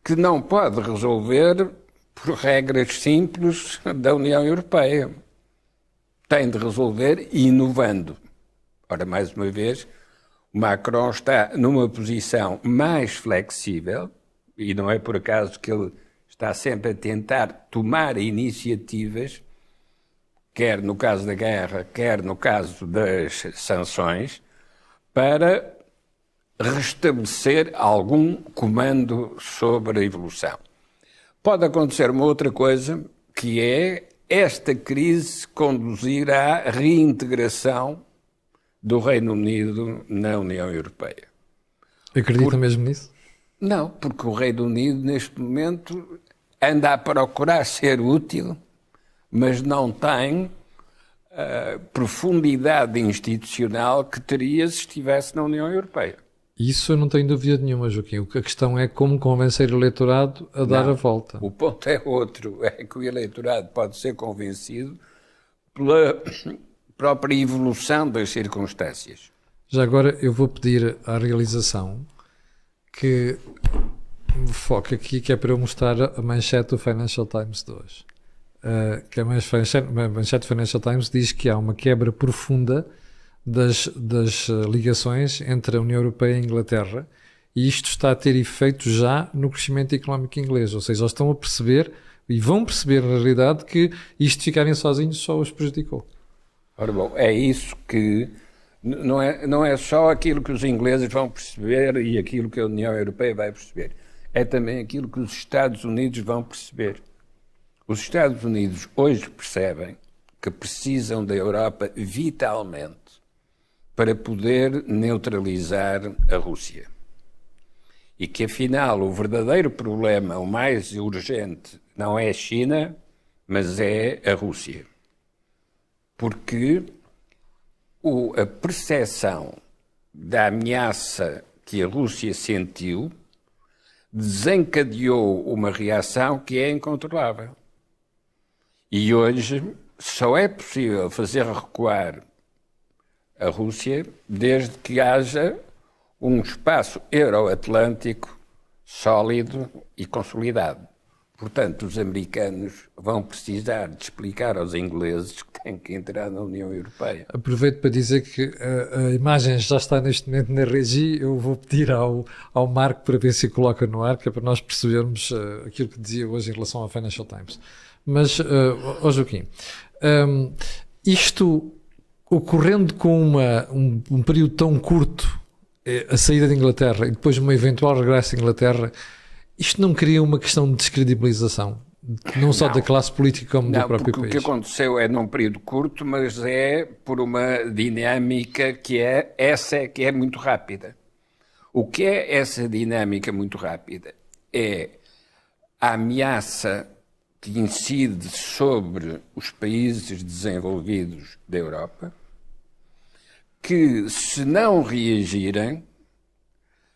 que não pode resolver por regras simples da União Europeia. Tem de resolver inovando. Ora, mais uma vez, o Macron está numa posição mais flexível, e não é por acaso que ele está sempre a tentar tomar iniciativas quer no caso da guerra, quer no caso das sanções, para restabelecer algum comando sobre a evolução. Pode acontecer uma outra coisa, que é esta crise conduzir à reintegração do Reino Unido na União Europeia. Acredita Por... mesmo nisso? Não, porque o Reino Unido, neste momento, anda a procurar ser útil mas não tem a eh, profundidade institucional que teria se estivesse na União Europeia. Isso eu não tenho dúvida nenhuma, Joaquim. A questão é como convencer o eleitorado a não, dar a volta. O ponto é outro: é que o eleitorado pode ser convencido pela própria evolução das circunstâncias. Já agora eu vou pedir à realização que me foque aqui, que é para eu mostrar a manchete do Financial Times de hoje. Eh, que a Manchete Financial Times diz que há uma quebra profunda das, das eh, ligações entre a União Europeia e a Inglaterra e isto está a ter efeito já no crescimento económico inglês, ou seja, eles estão a perceber e vão perceber na realidade que isto ficarem sozinhos só os prejudicou. Ora bom, é isso que não é, não é só aquilo que os ingleses vão perceber e aquilo que a União Europeia vai perceber, é também aquilo que os Estados Unidos vão perceber. Os Estados Unidos hoje percebem que precisam da Europa vitalmente para poder neutralizar a Rússia. E que afinal o verdadeiro problema, o mais urgente, não é a China, mas é a Rússia. Porque o, a percepção da ameaça que a Rússia sentiu desencadeou uma reação que é incontrolável. E hoje só é possível fazer recuar a Rússia desde que haja um espaço euroatlântico sólido e consolidado. Portanto, os americanos vão precisar de explicar aos ingleses que têm que entrar na União Europeia. Aproveito para dizer que a, a imagem já está neste momento na regi. Eu vou pedir ao, ao Marco para ver se coloca no ar, que é para nós percebermos eh, aquilo que dizia hoje em relação ao Financial Times. Mas, uh, oh Joaquim, um, ehm, isto ocorrendo com uma, um, um, período tão curto, eh, a saída da Inglaterra e depois um eventual regresso à Inglaterra, isto não cria uma questão de descredibilização? Não só não. da classe política, como não, do próprio país. O que aconteceu é num período curto, mas é por uma dinâmica que é essa é que é muito rápida. O que é essa dinâmica muito rápida? É a ameaça que incide sobre os países desenvolvidos da Europa, que se não reagirem,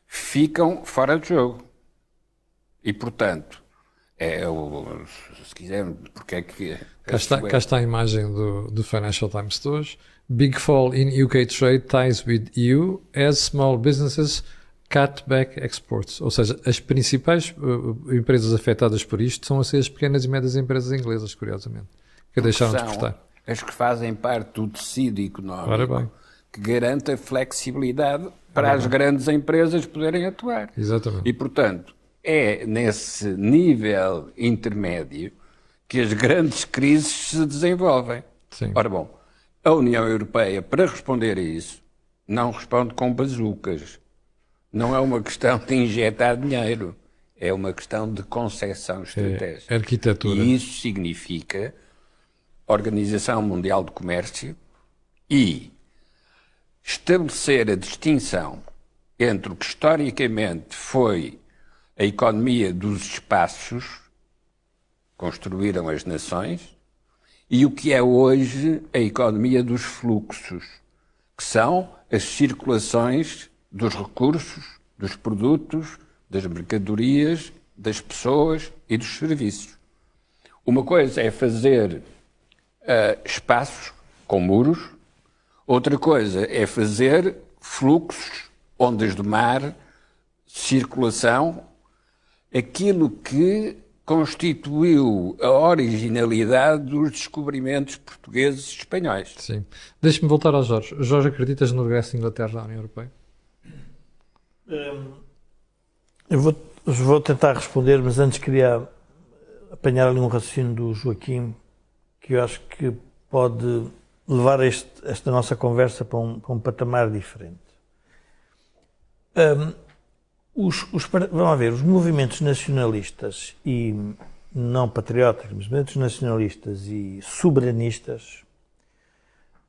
ficam fora de jogo. E, portanto, é, é o, se quiser, porque é que. Cá está, cá está a imagem do, do Financial Times de hoje. Big fall in UK trade ties with EU as small businesses cutback exports, ou seja, as principais uh, empresas afetadas por isto são assim, as pequenas e médias empresas inglesas, curiosamente, que Porque deixaram de exportar. As que fazem parte do tecido económico que garante a flexibilidade para Ora as bem. grandes empresas poderem atuar. Exatamente. E, portanto, é nesse nível intermédio que as grandes crises se desenvolvem. Sim. Ora bom, a União Europeia, para responder a isso, não responde com bazucas não é uma questão de injetar dinheiro, é uma questão de concepção é estratégica. É, arquitetura. E isso significa Organização Mundial do Comércio e estabelecer a distinção entre o que historicamente foi a economia dos espaços, construíram as nações, e o que é hoje a economia dos fluxos, que são as circulações dos recursos, dos produtos, das mercadorias, das pessoas e dos serviços. Uma coisa é fazer uh, espaços com muros, outra coisa é fazer fluxos, ondas do mar, circulação, aquilo que constituiu a originalidade dos descobrimentos portugueses e espanhóis. Sim. Deixe-me voltar ao Jorge. Jorge, acreditas no regresso da Inglaterra à União Europeia? Hum, eu vou, vou tentar responder, mas antes queria apanhar ali um raciocínio do Joaquim, que eu acho que pode levar este, esta nossa conversa para um, para um patamar diferente. Um, os, os, vamos ver, os movimentos nacionalistas e não patrióticos, mas movimentos nacionalistas e soberanistas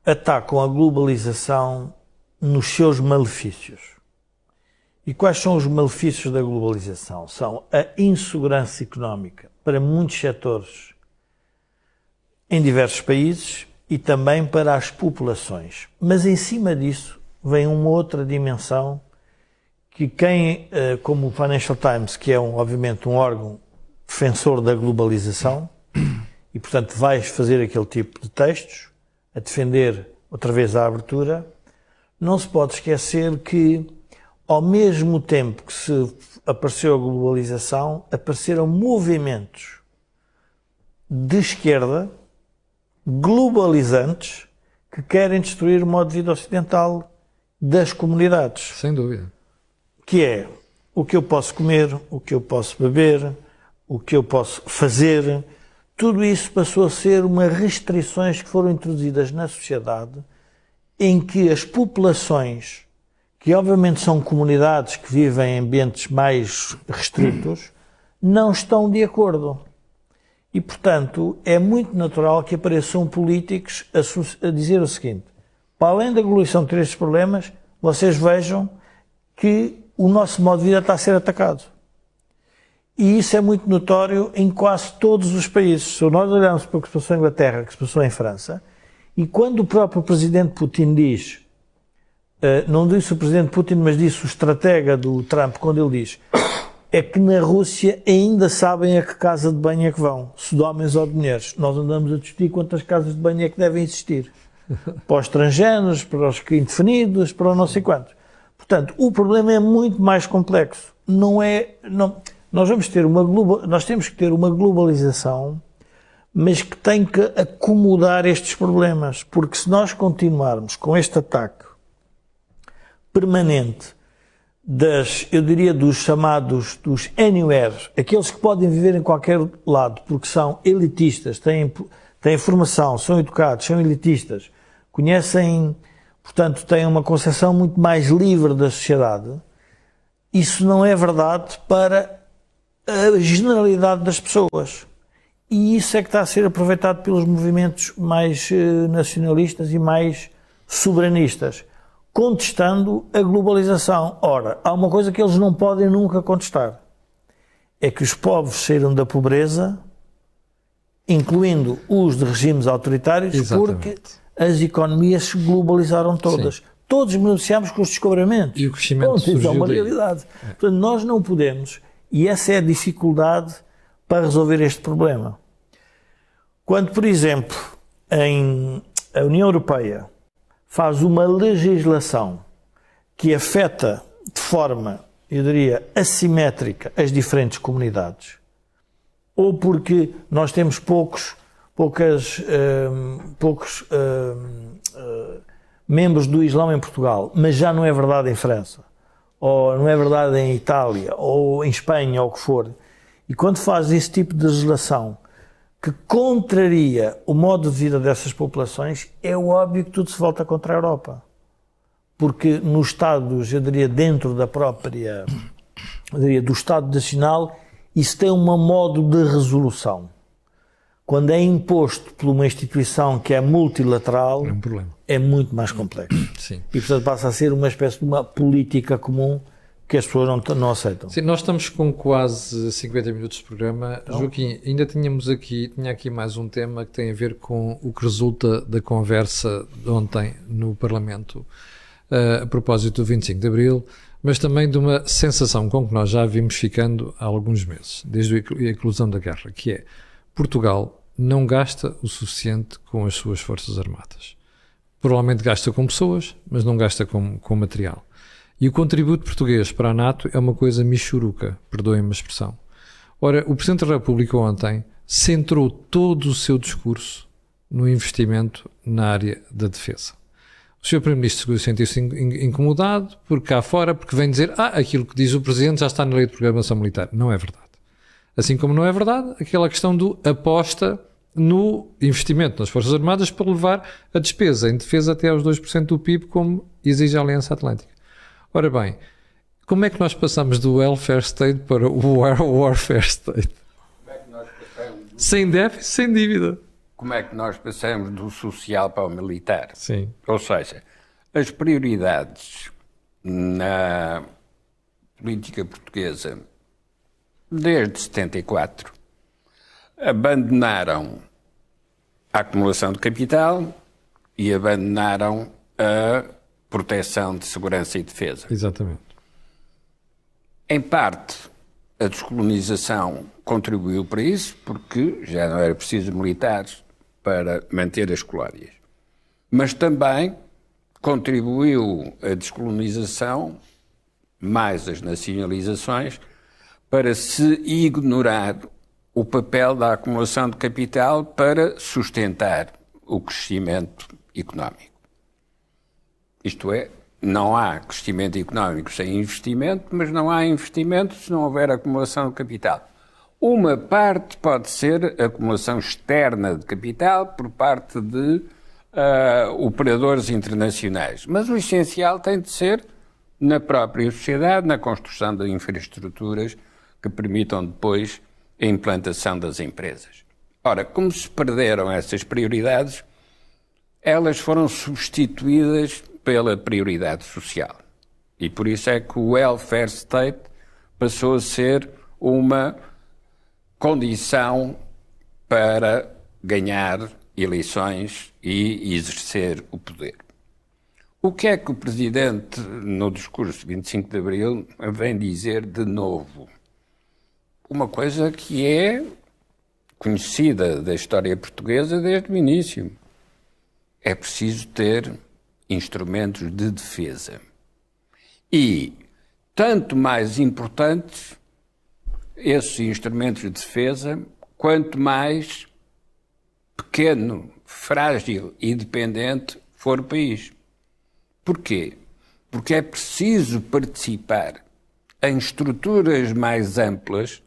atacam a globalização nos seus malefícios. E quais são os malefícios da globalização? São a insegurança económica para muitos setores em diversos países e também para as populações. Mas em cima disso vem uma outra dimensão que quem, eh, como o Financial Times, que é um, obviamente um órgão defensor da globalização, e portanto vais fazer aquele tipo de textos, a defender outra vez a abertura, não se pode esquecer que ao mesmo tempo que se apareceu a globalização, apareceram movimentos de esquerda globalizantes que querem destruir o modo de vida ocidental das comunidades. Sem dúvida. Que é o que eu posso comer, o que eu posso beber, o que eu posso fazer. Tudo isso passou a ser umas restrições que foram introduzidas na sociedade em que as populações que obviamente são comunidades que vivem em ambientes mais restritos, não estão de acordo. E, portanto, é muito natural que apareçam políticos a, a dizer o seguinte: para além da evolução de estes problemas, vocês vejam que o nosso modo de vida está a ser atacado. E isso é muito notório em quase todos os países. Se nós olharmos para o que se passou em Inglaterra, que se passou em França, e quando o próprio presidente Putin diz eh, não disse o presidente Putin, mas disse o estratega do Trump, quando ele diz é que na Rússia ainda sabem a que casa de banho é que vão, se de homens ou de mulheres. Nós andamos a discutir quantas casas de banho é que devem existir. Para os estrangeiros, para os indefinidos, para não sei quantos. Portanto, o problema é muito mais complexo. Não é... Não, nós vamos ter uma global, nós temos que ter uma globalização, mas que tem que acomodar estes problemas, porque se nós continuarmos com este ataque permanente das, eu diria, dos chamados dos anywhere, aqueles que podem viver em qualquer lado, porque são elitistas, têm, têm formação, são educados, são elitistas, conhecem, portanto, têm uma concepção muito mais livre da sociedade. Isso não é verdade para a generalidade das pessoas. E isso é que está a ser aproveitado pelos movimentos mais eh, nacionalistas e mais soberanistas contestando a globalização. Ora, há uma coisa que eles não podem nunca contestar: é que os povos saíram da pobreza, incluindo os de regimes autoritários, Exatamente. porque as economias se globalizaram todas. Sim. Todos beneficiamos com os descobrimentos. E o crescimento Pronto, é surgiu é uma realidade. É. Portanto, nós não podemos, e essa é a dificuldade para resolver este problema. Quando, por exemplo, em a União Europeia faz uma legislação que afeta de forma, eu diria, assimétrica as diferentes comunidades, ou porque nós temos poucos, poucas, hum, poucos uh, membros do Islão em Portugal, mas já não é verdade em França, ou não é verdade em Itália, ou em Espanha, ou o que for. E quando faz esse tipo de legislação, que contraria o modo de vida dessas populações, é óbvio que tudo se volta contra a Europa. Porque nos Estados, eu diria, dentro da própria, eu diria, do Estado Nacional, isso tem um modo de resolução. Quando é imposto por uma instituição que é multilateral, é, um é muito mais complexo. Sim. E, portanto, passa a ser uma espécie de uma política comum que as pessoas não, não aceitam. Sim, nós estamos com quase 50 minutos de programa. Então, Joaquim, ainda tínhamos aqui, tinha aqui mais um tema que tem a ver com o que resulta da conversa de ontem no Parlamento eh, a propósito do 25 de Abril, mas também de uma sensação com que nós já vimos ficando há alguns meses, desde a inclusão da guerra, que é Portugal não gasta o suficiente com as suas forças armadas. Provavelmente gasta com pessoas, mas não gasta com, com material. E o contributo português para a NATO é uma coisa michuruca, perdoem-me a expressão. Ora, o Presidente da República ontem centrou todo o seu discurso no investimento na área da defesa. O Sr. Primeiro-Ministro sentiu-se incomodado por cá fora, porque vem dizer ah, aquilo que diz o Presidente já está na lei de programação militar. Não é verdade. Assim como não é verdade aquela questão do aposta no investimento nas Forças Armadas para levar a despesa em defesa até aos 2% do PIB, como exige a Aliança Atlântica. Ora bem, como é que nós passamos do welfare state para o war, warfare state? Como é que nós passamos? Sem déficit, sem dívida. Como é que nós passamos do social para o militar? Sim. Ou seja, as prioridades na política portuguesa desde 74 abandonaram a acumulação de capital e abandonaram a proteção, de segurança e defesa. Exatamente. Em parte, a descolonização contribuiu para isso, porque já não era preciso militares para manter as colónias. Mas também contribuiu a descolonização, mais as nacionalizações, para se ignorar o papel da acumulação de capital para sustentar o crescimento económico. Isto é, não há crescimento económico sem investimento, mas não há investimento se não houver acumulação de capital. Uma parte pode ser acumulação externa de capital por parte de uh, operadores internacionais, mas o essencial tem de ser na própria sociedade, na construção de infraestruturas que permitam depois a implantação das empresas. Ora, como se perderam essas prioridades, elas foram substituídas pela prioridade social. E por isso é que o welfare state passou a ser uma condição para ganhar eleições e exercer o poder. O que é que o Presidente, no discurso de 25 de Abril, vem dizer de novo? Uma coisa que é conhecida da história portuguesa desde o início. É preciso ter instrumentos de defesa. E, tanto mais importantes esses instrumentos de defesa, quanto mais pequeno, frágil e dependente for o país. Porquê? Porque é preciso participar em estruturas mais amplas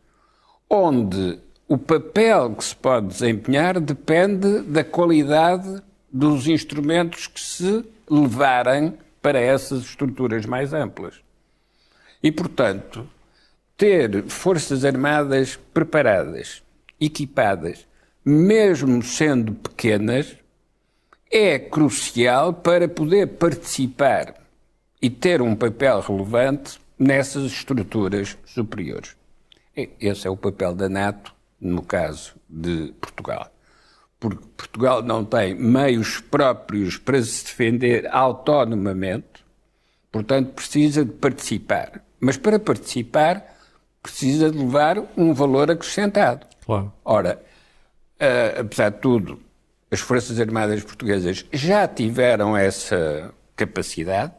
onde o papel que se pode desempenhar depende da qualidade dos instrumentos que se levarem para essas estruturas mais amplas. E, portanto, ter forças armadas preparadas, equipadas, mesmo sendo pequenas, é crucial para poder participar e ter um papel relevante nessas estruturas superiores. Esse é o papel da NATO no caso de Portugal porque Portugal não tem meios próprios para se defender autonomamente, portanto precisa de participar. Mas para participar precisa de levar um valor acrescentado. Claro. Ora, uh, apesar de tudo, as Forças Armadas Portuguesas já tiveram essa capacidade,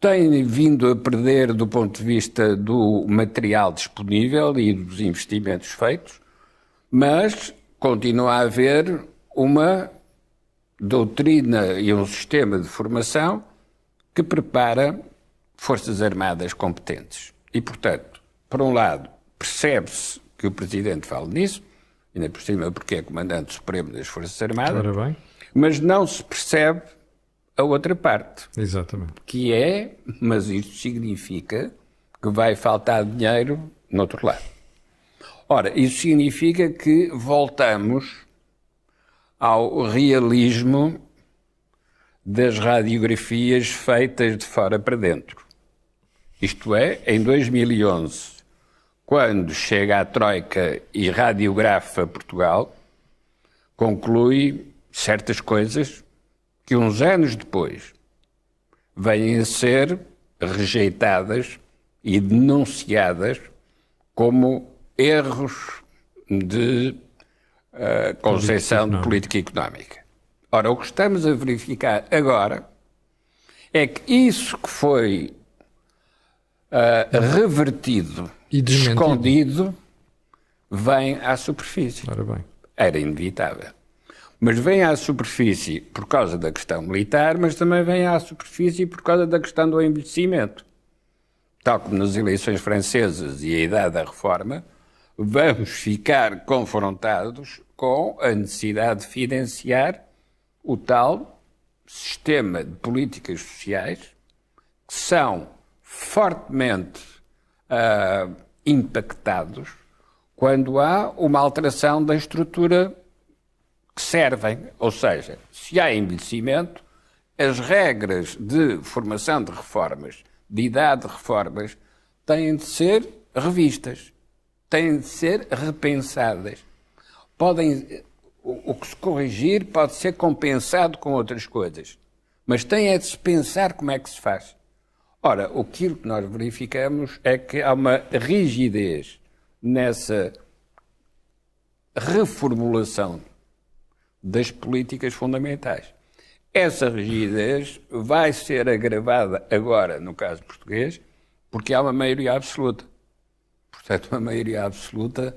têm vindo a perder do ponto de vista do material disponível e dos investimentos feitos, mas continua a haver uma doutrina e um sistema de formação que prepara forças armadas competentes. E, portanto, por um lado, percebe-se que o Presidente fala nisso, ainda por cima porque é Comandante Supremo das Forças Armadas, mas não se percebe a outra parte. Exatamente. Que é, mas isto significa que vai faltar dinheiro no outro lado. Ora, isso significa que voltamos ao realismo das radiografias feitas de fora para dentro. Isto é, em 2011, quando chega a Troika e radiografa Portugal, conclui certas coisas que uns anos depois vêm a ser rejeitadas e denunciadas como erros de uh, de política económica. Ora, o que estamos a verificar agora é que isso que foi uh, revertido, e desmentido. escondido, vem à superfície. Ora bem. Era inevitável. Mas vem à superfície por causa da questão militar, mas também vem à superfície por causa da questão do envelhecimento. Tal como nas eleições francesas e a idade da reforma, vamos ficar confrontados com a necessidade de financiar o tal sistema de políticas sociais que são fortemente uh, impactados quando há uma alteração da estrutura que servem. Ou seja, se há envelhecimento, as regras de formação de reformas, de idade de reformas, têm de ser revistas têm de ser repensadas. Podem, o, o que se corrigir pode ser compensado com outras coisas, mas tem é de se pensar como é que se faz. Ora, aquilo que nós verificamos é que há uma rigidez nessa reformulação das políticas fundamentais. Essa rigidez vai ser agravada agora, no caso português, porque há uma maioria absoluta portanto, uma maioria absoluta,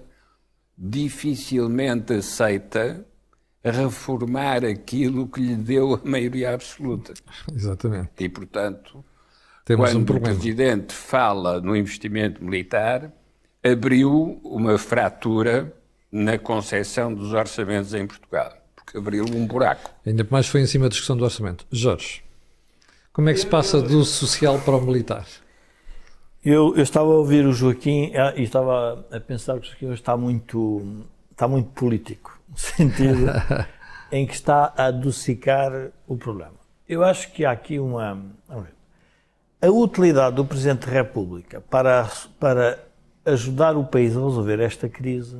dificilmente aceita reformar aquilo que lhe deu a maioria absoluta. Exatamente. E, portanto, Temos quando um o Presidente fala no investimento militar, abriu uma fratura na concessão dos orçamentos em Portugal, porque abriu um buraco. Ainda mais foi em cima da discussão do orçamento. Jorge, como é que se passa do social para o militar? Eu, eu, estava a ouvir o Joaquim eh, e estava a pensar que o Joaquim está muito, está muito político, no sentido em que está a adocicar o problema. Eu acho que há aqui uma. A utilidade do Presidente da República para, para ajudar o país a resolver esta crise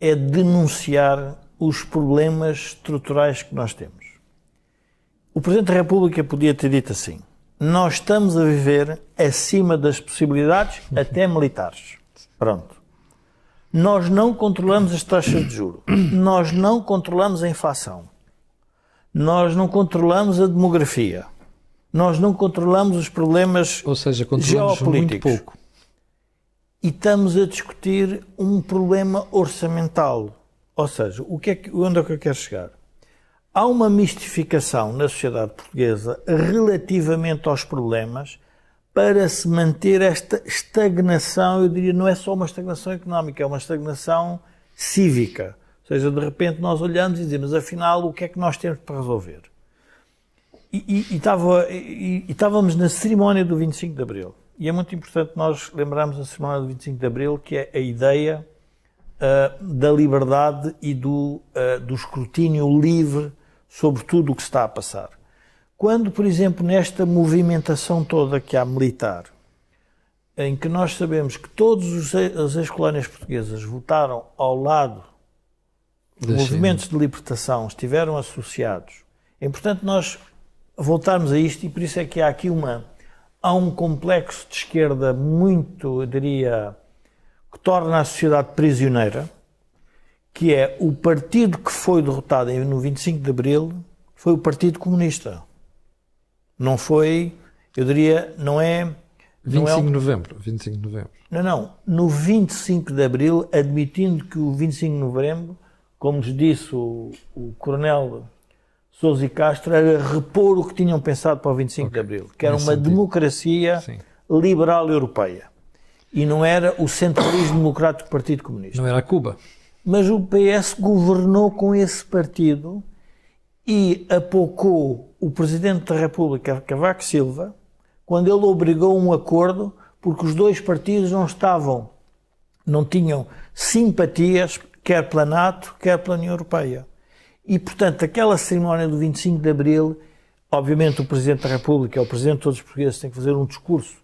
é denunciar os problemas estruturais que nós temos. O Presidente da República podia ter dito assim: nós estamos a viver acima das possibilidades, até militares. Pronto. Nós não controlamos as taxas de juro. Nós não controlamos a inflação. Nós não controlamos a demografia. Nós não controlamos os problemas Ou seja, controlamos geopolíticos. muito pouco. E estamos a discutir um problema orçamental. Ou seja, o que é que, onde é que eu quero chegar? Há uma mistificação na sociedade portuguesa relativamente aos problemas para se manter esta estagnação, eu diria, não é só uma estagnação económica, é uma estagnação cívica. Ou seja, de repente nós olhamos e dizemos, afinal, o que é que nós temos para resolver? E, e, e, tava, e, estávamos na cerimónia do 25 de Abril. E é muito importante nós lembrarmos a cerimónia do 25 de Abril, que é a ideia uh, da liberdade e do, uh, do escrutínio livre sobre tudo o que está a passar. Quando, por exemplo, nesta movimentação toda que há militar, em que nós sabemos que todas as ex-colónias portuguesas votaram ao lado dos movimentos de libertação, estiveram associados, é importante nós voltarmos a isto e por isso é que há aqui uma. Há um complexo de esquerda muito, eu diria, que torna a sociedade prisioneira que é o partido que foi derrotado no 25 de Abril foi o Partido Comunista. Não foi, eu diria, não é. 25 é de novembro, 25 de novembro. Não, não. No 25 de abril, admitindo que o 25 de novembro, como disse o, o coronel Souza e Castro, era repor o que tinham pensado para o 25 okay. de abril, que era Nesse uma sentido. democracia Sim. liberal europeia. E não era o centralismo democrático do Partido Comunista. Não era Cuba mas o PS governou com esse partido e apocou o Presidente da República, Cavaco Silva, quando ele obrigou um acordo porque os dois partidos não estavam, não tinham simpatias, quer pela NATO, quer pela União Europeia. E, portanto, aquela cerimónia do 25 de Abril, obviamente o Presidente da República, o Presidente de todos os portugueses, tem que fazer um discurso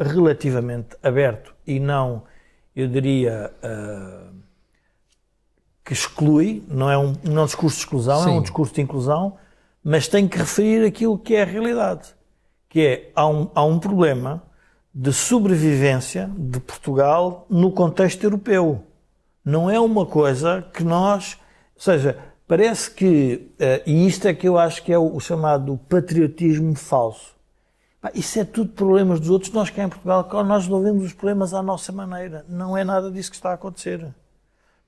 relativamente aberto e não, eu diria... Uh, que exclui, não é um, não é um discurso de exclusão, Sim. é um discurso de inclusão, mas tem que referir aquilo que é a realidade, que é, há um, há um problema de sobrevivência de Portugal no contexto europeu. Não é uma coisa que nós, ou seja, parece que, eh, e isto é que eu acho que é o chamado patriotismo falso, isso é tudo problemas dos outros. Nós cá em Portugal, nós resolvemos os problemas à nossa maneira. Não é nada disso que está a acontecer.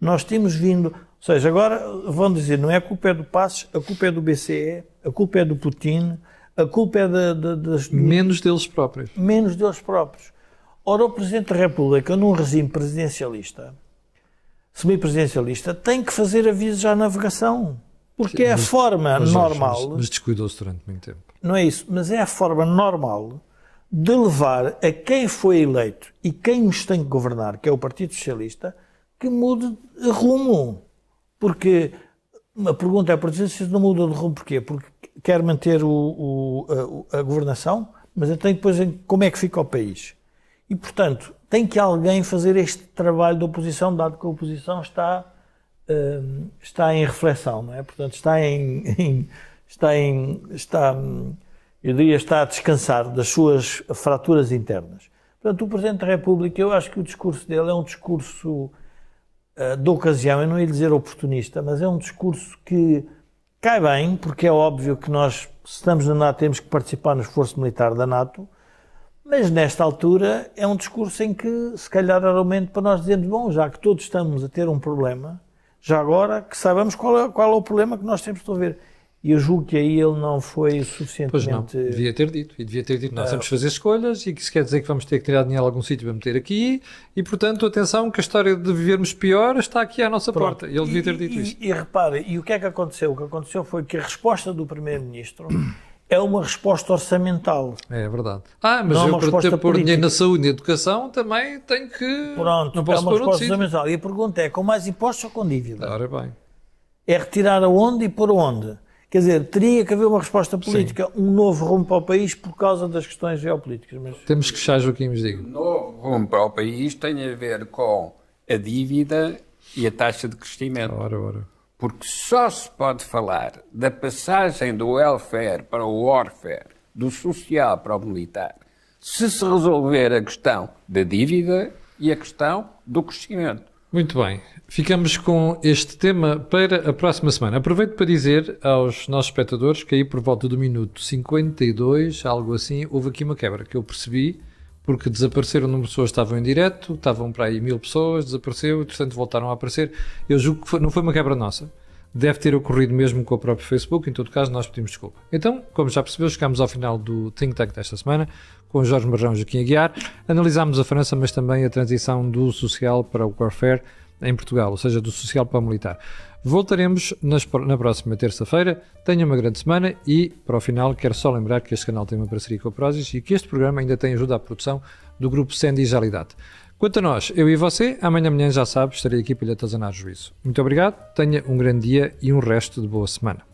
Nós temos vindo, ou seja, agora vão dizer, não é a culpa é do Passos, a culpa é do BCE, a culpa é do Putin, a culpa é da, da, das... Menos deles próprios. Menos deles próprios. Ora, o Presidente da República, num regime presidencialista, semipresidencialista, tem que fazer avisos à navegação. Porque Sim, é a forma mas, normal. Mas, mas descuidou-se durante muito tempo. Não é isso, mas é a forma normal de levar a quem foi eleito e quem nos tem que governar, que é o Partido Socialista, que mude de rumo. Porque uma pergunta é para dizer se não muda de rumo, porquê? Porque quer manter o, o, a, a, governação, mas até então depois como é que fica o país. E, portanto, tem que alguém fazer este trabalho da oposição, dado que a oposição está, hum, está em reflexão, não é? Portanto, está em, em está em, está, eu diria, está a descansar das suas fraturas internas. Portanto, o Presidente da República, eu acho que o discurso dele é um discurso da eh, de ocasião, eu não ia dizer oportunista, mas é um discurso que cai bem, porque é óbvio que nós, se estamos na NATO, temos que participar no esforço militar da NATO, mas nesta altura é um discurso em que, se calhar, era momento para nós dizermos: bom, já que todos estamos a ter um problema, já agora que saibamos qual é, qual é o problema que nós temos de resolver e eu julgo que aí ele não foi suficientemente... Pois não, devia ter dito, e devia ter dito, nós vamos fazer escolhas, e que isso quer dizer que vamos ter que tirar dinheiro a algum sítio para meter aqui, e portanto, atenção, que a história de vivermos pior está aqui à nossa Pronto. porta. Ele devia ter dito e, E, e repare, e o que é que aconteceu? O que aconteceu foi que a resposta do Primeiro-Ministro é uma resposta orçamental. É verdade. Ah, mas não é eu, para ter pôr dinheiro na saúde e na educação, também tenho que. Pronto, não posso é uma resposta orçamental. E a pergunta é: com mais impostos ou com dívida? Ora bem. É retirar aonde e por onde? Quer dizer, teria que haver uma resposta política, Sim. um novo rumo para o país por causa das questões geopolíticas. Mas... Temos que fechar, Joaquim, nos diga. Um novo rumo para o país tem a ver com a dívida e a taxa de crescimento. Ora, ora. Porque só se pode falar da passagem do welfare para o warfare, do social para o militar, se se resolver a questão da dívida e a questão do crescimento. Muito bem, ficamos com este tema para a próxima semana. Aproveito para dizer aos nossos espectadores que aí por volta do minuto 52, algo assim, houve aqui uma quebra que eu percebi, porque desapareceram o número de pessoas que estavam em direto, estavam para aí mil pessoas, desapareceu, entretanto voltaram a aparecer. Eu julgo que foi, não foi uma quebra nossa, deve ter ocorrido mesmo com o próprio Facebook, em todo caso nós pedimos desculpa. Então, como já percebeu, chegámos ao final do Think Tank desta semana, com Jorge Marrão e Joaquim Aguiar, analisámos a França, mas também a transição do social para o warfare em Portugal, ou seja, do social para o militar. Voltaremos nas, na próxima terça-feira. Tenha uma grande semana e, para o final, quero só lembrar que este canal tem uma parceria com a Prozis e que este programa ainda tem ajuda à produção do grupo Sandy Jalidade. Quanto a nós, eu e você, amanhã amanhã já sabe, estarei aqui para lhe atazanar juízo. Muito obrigado, tenha um grande dia e um resto de boa semana.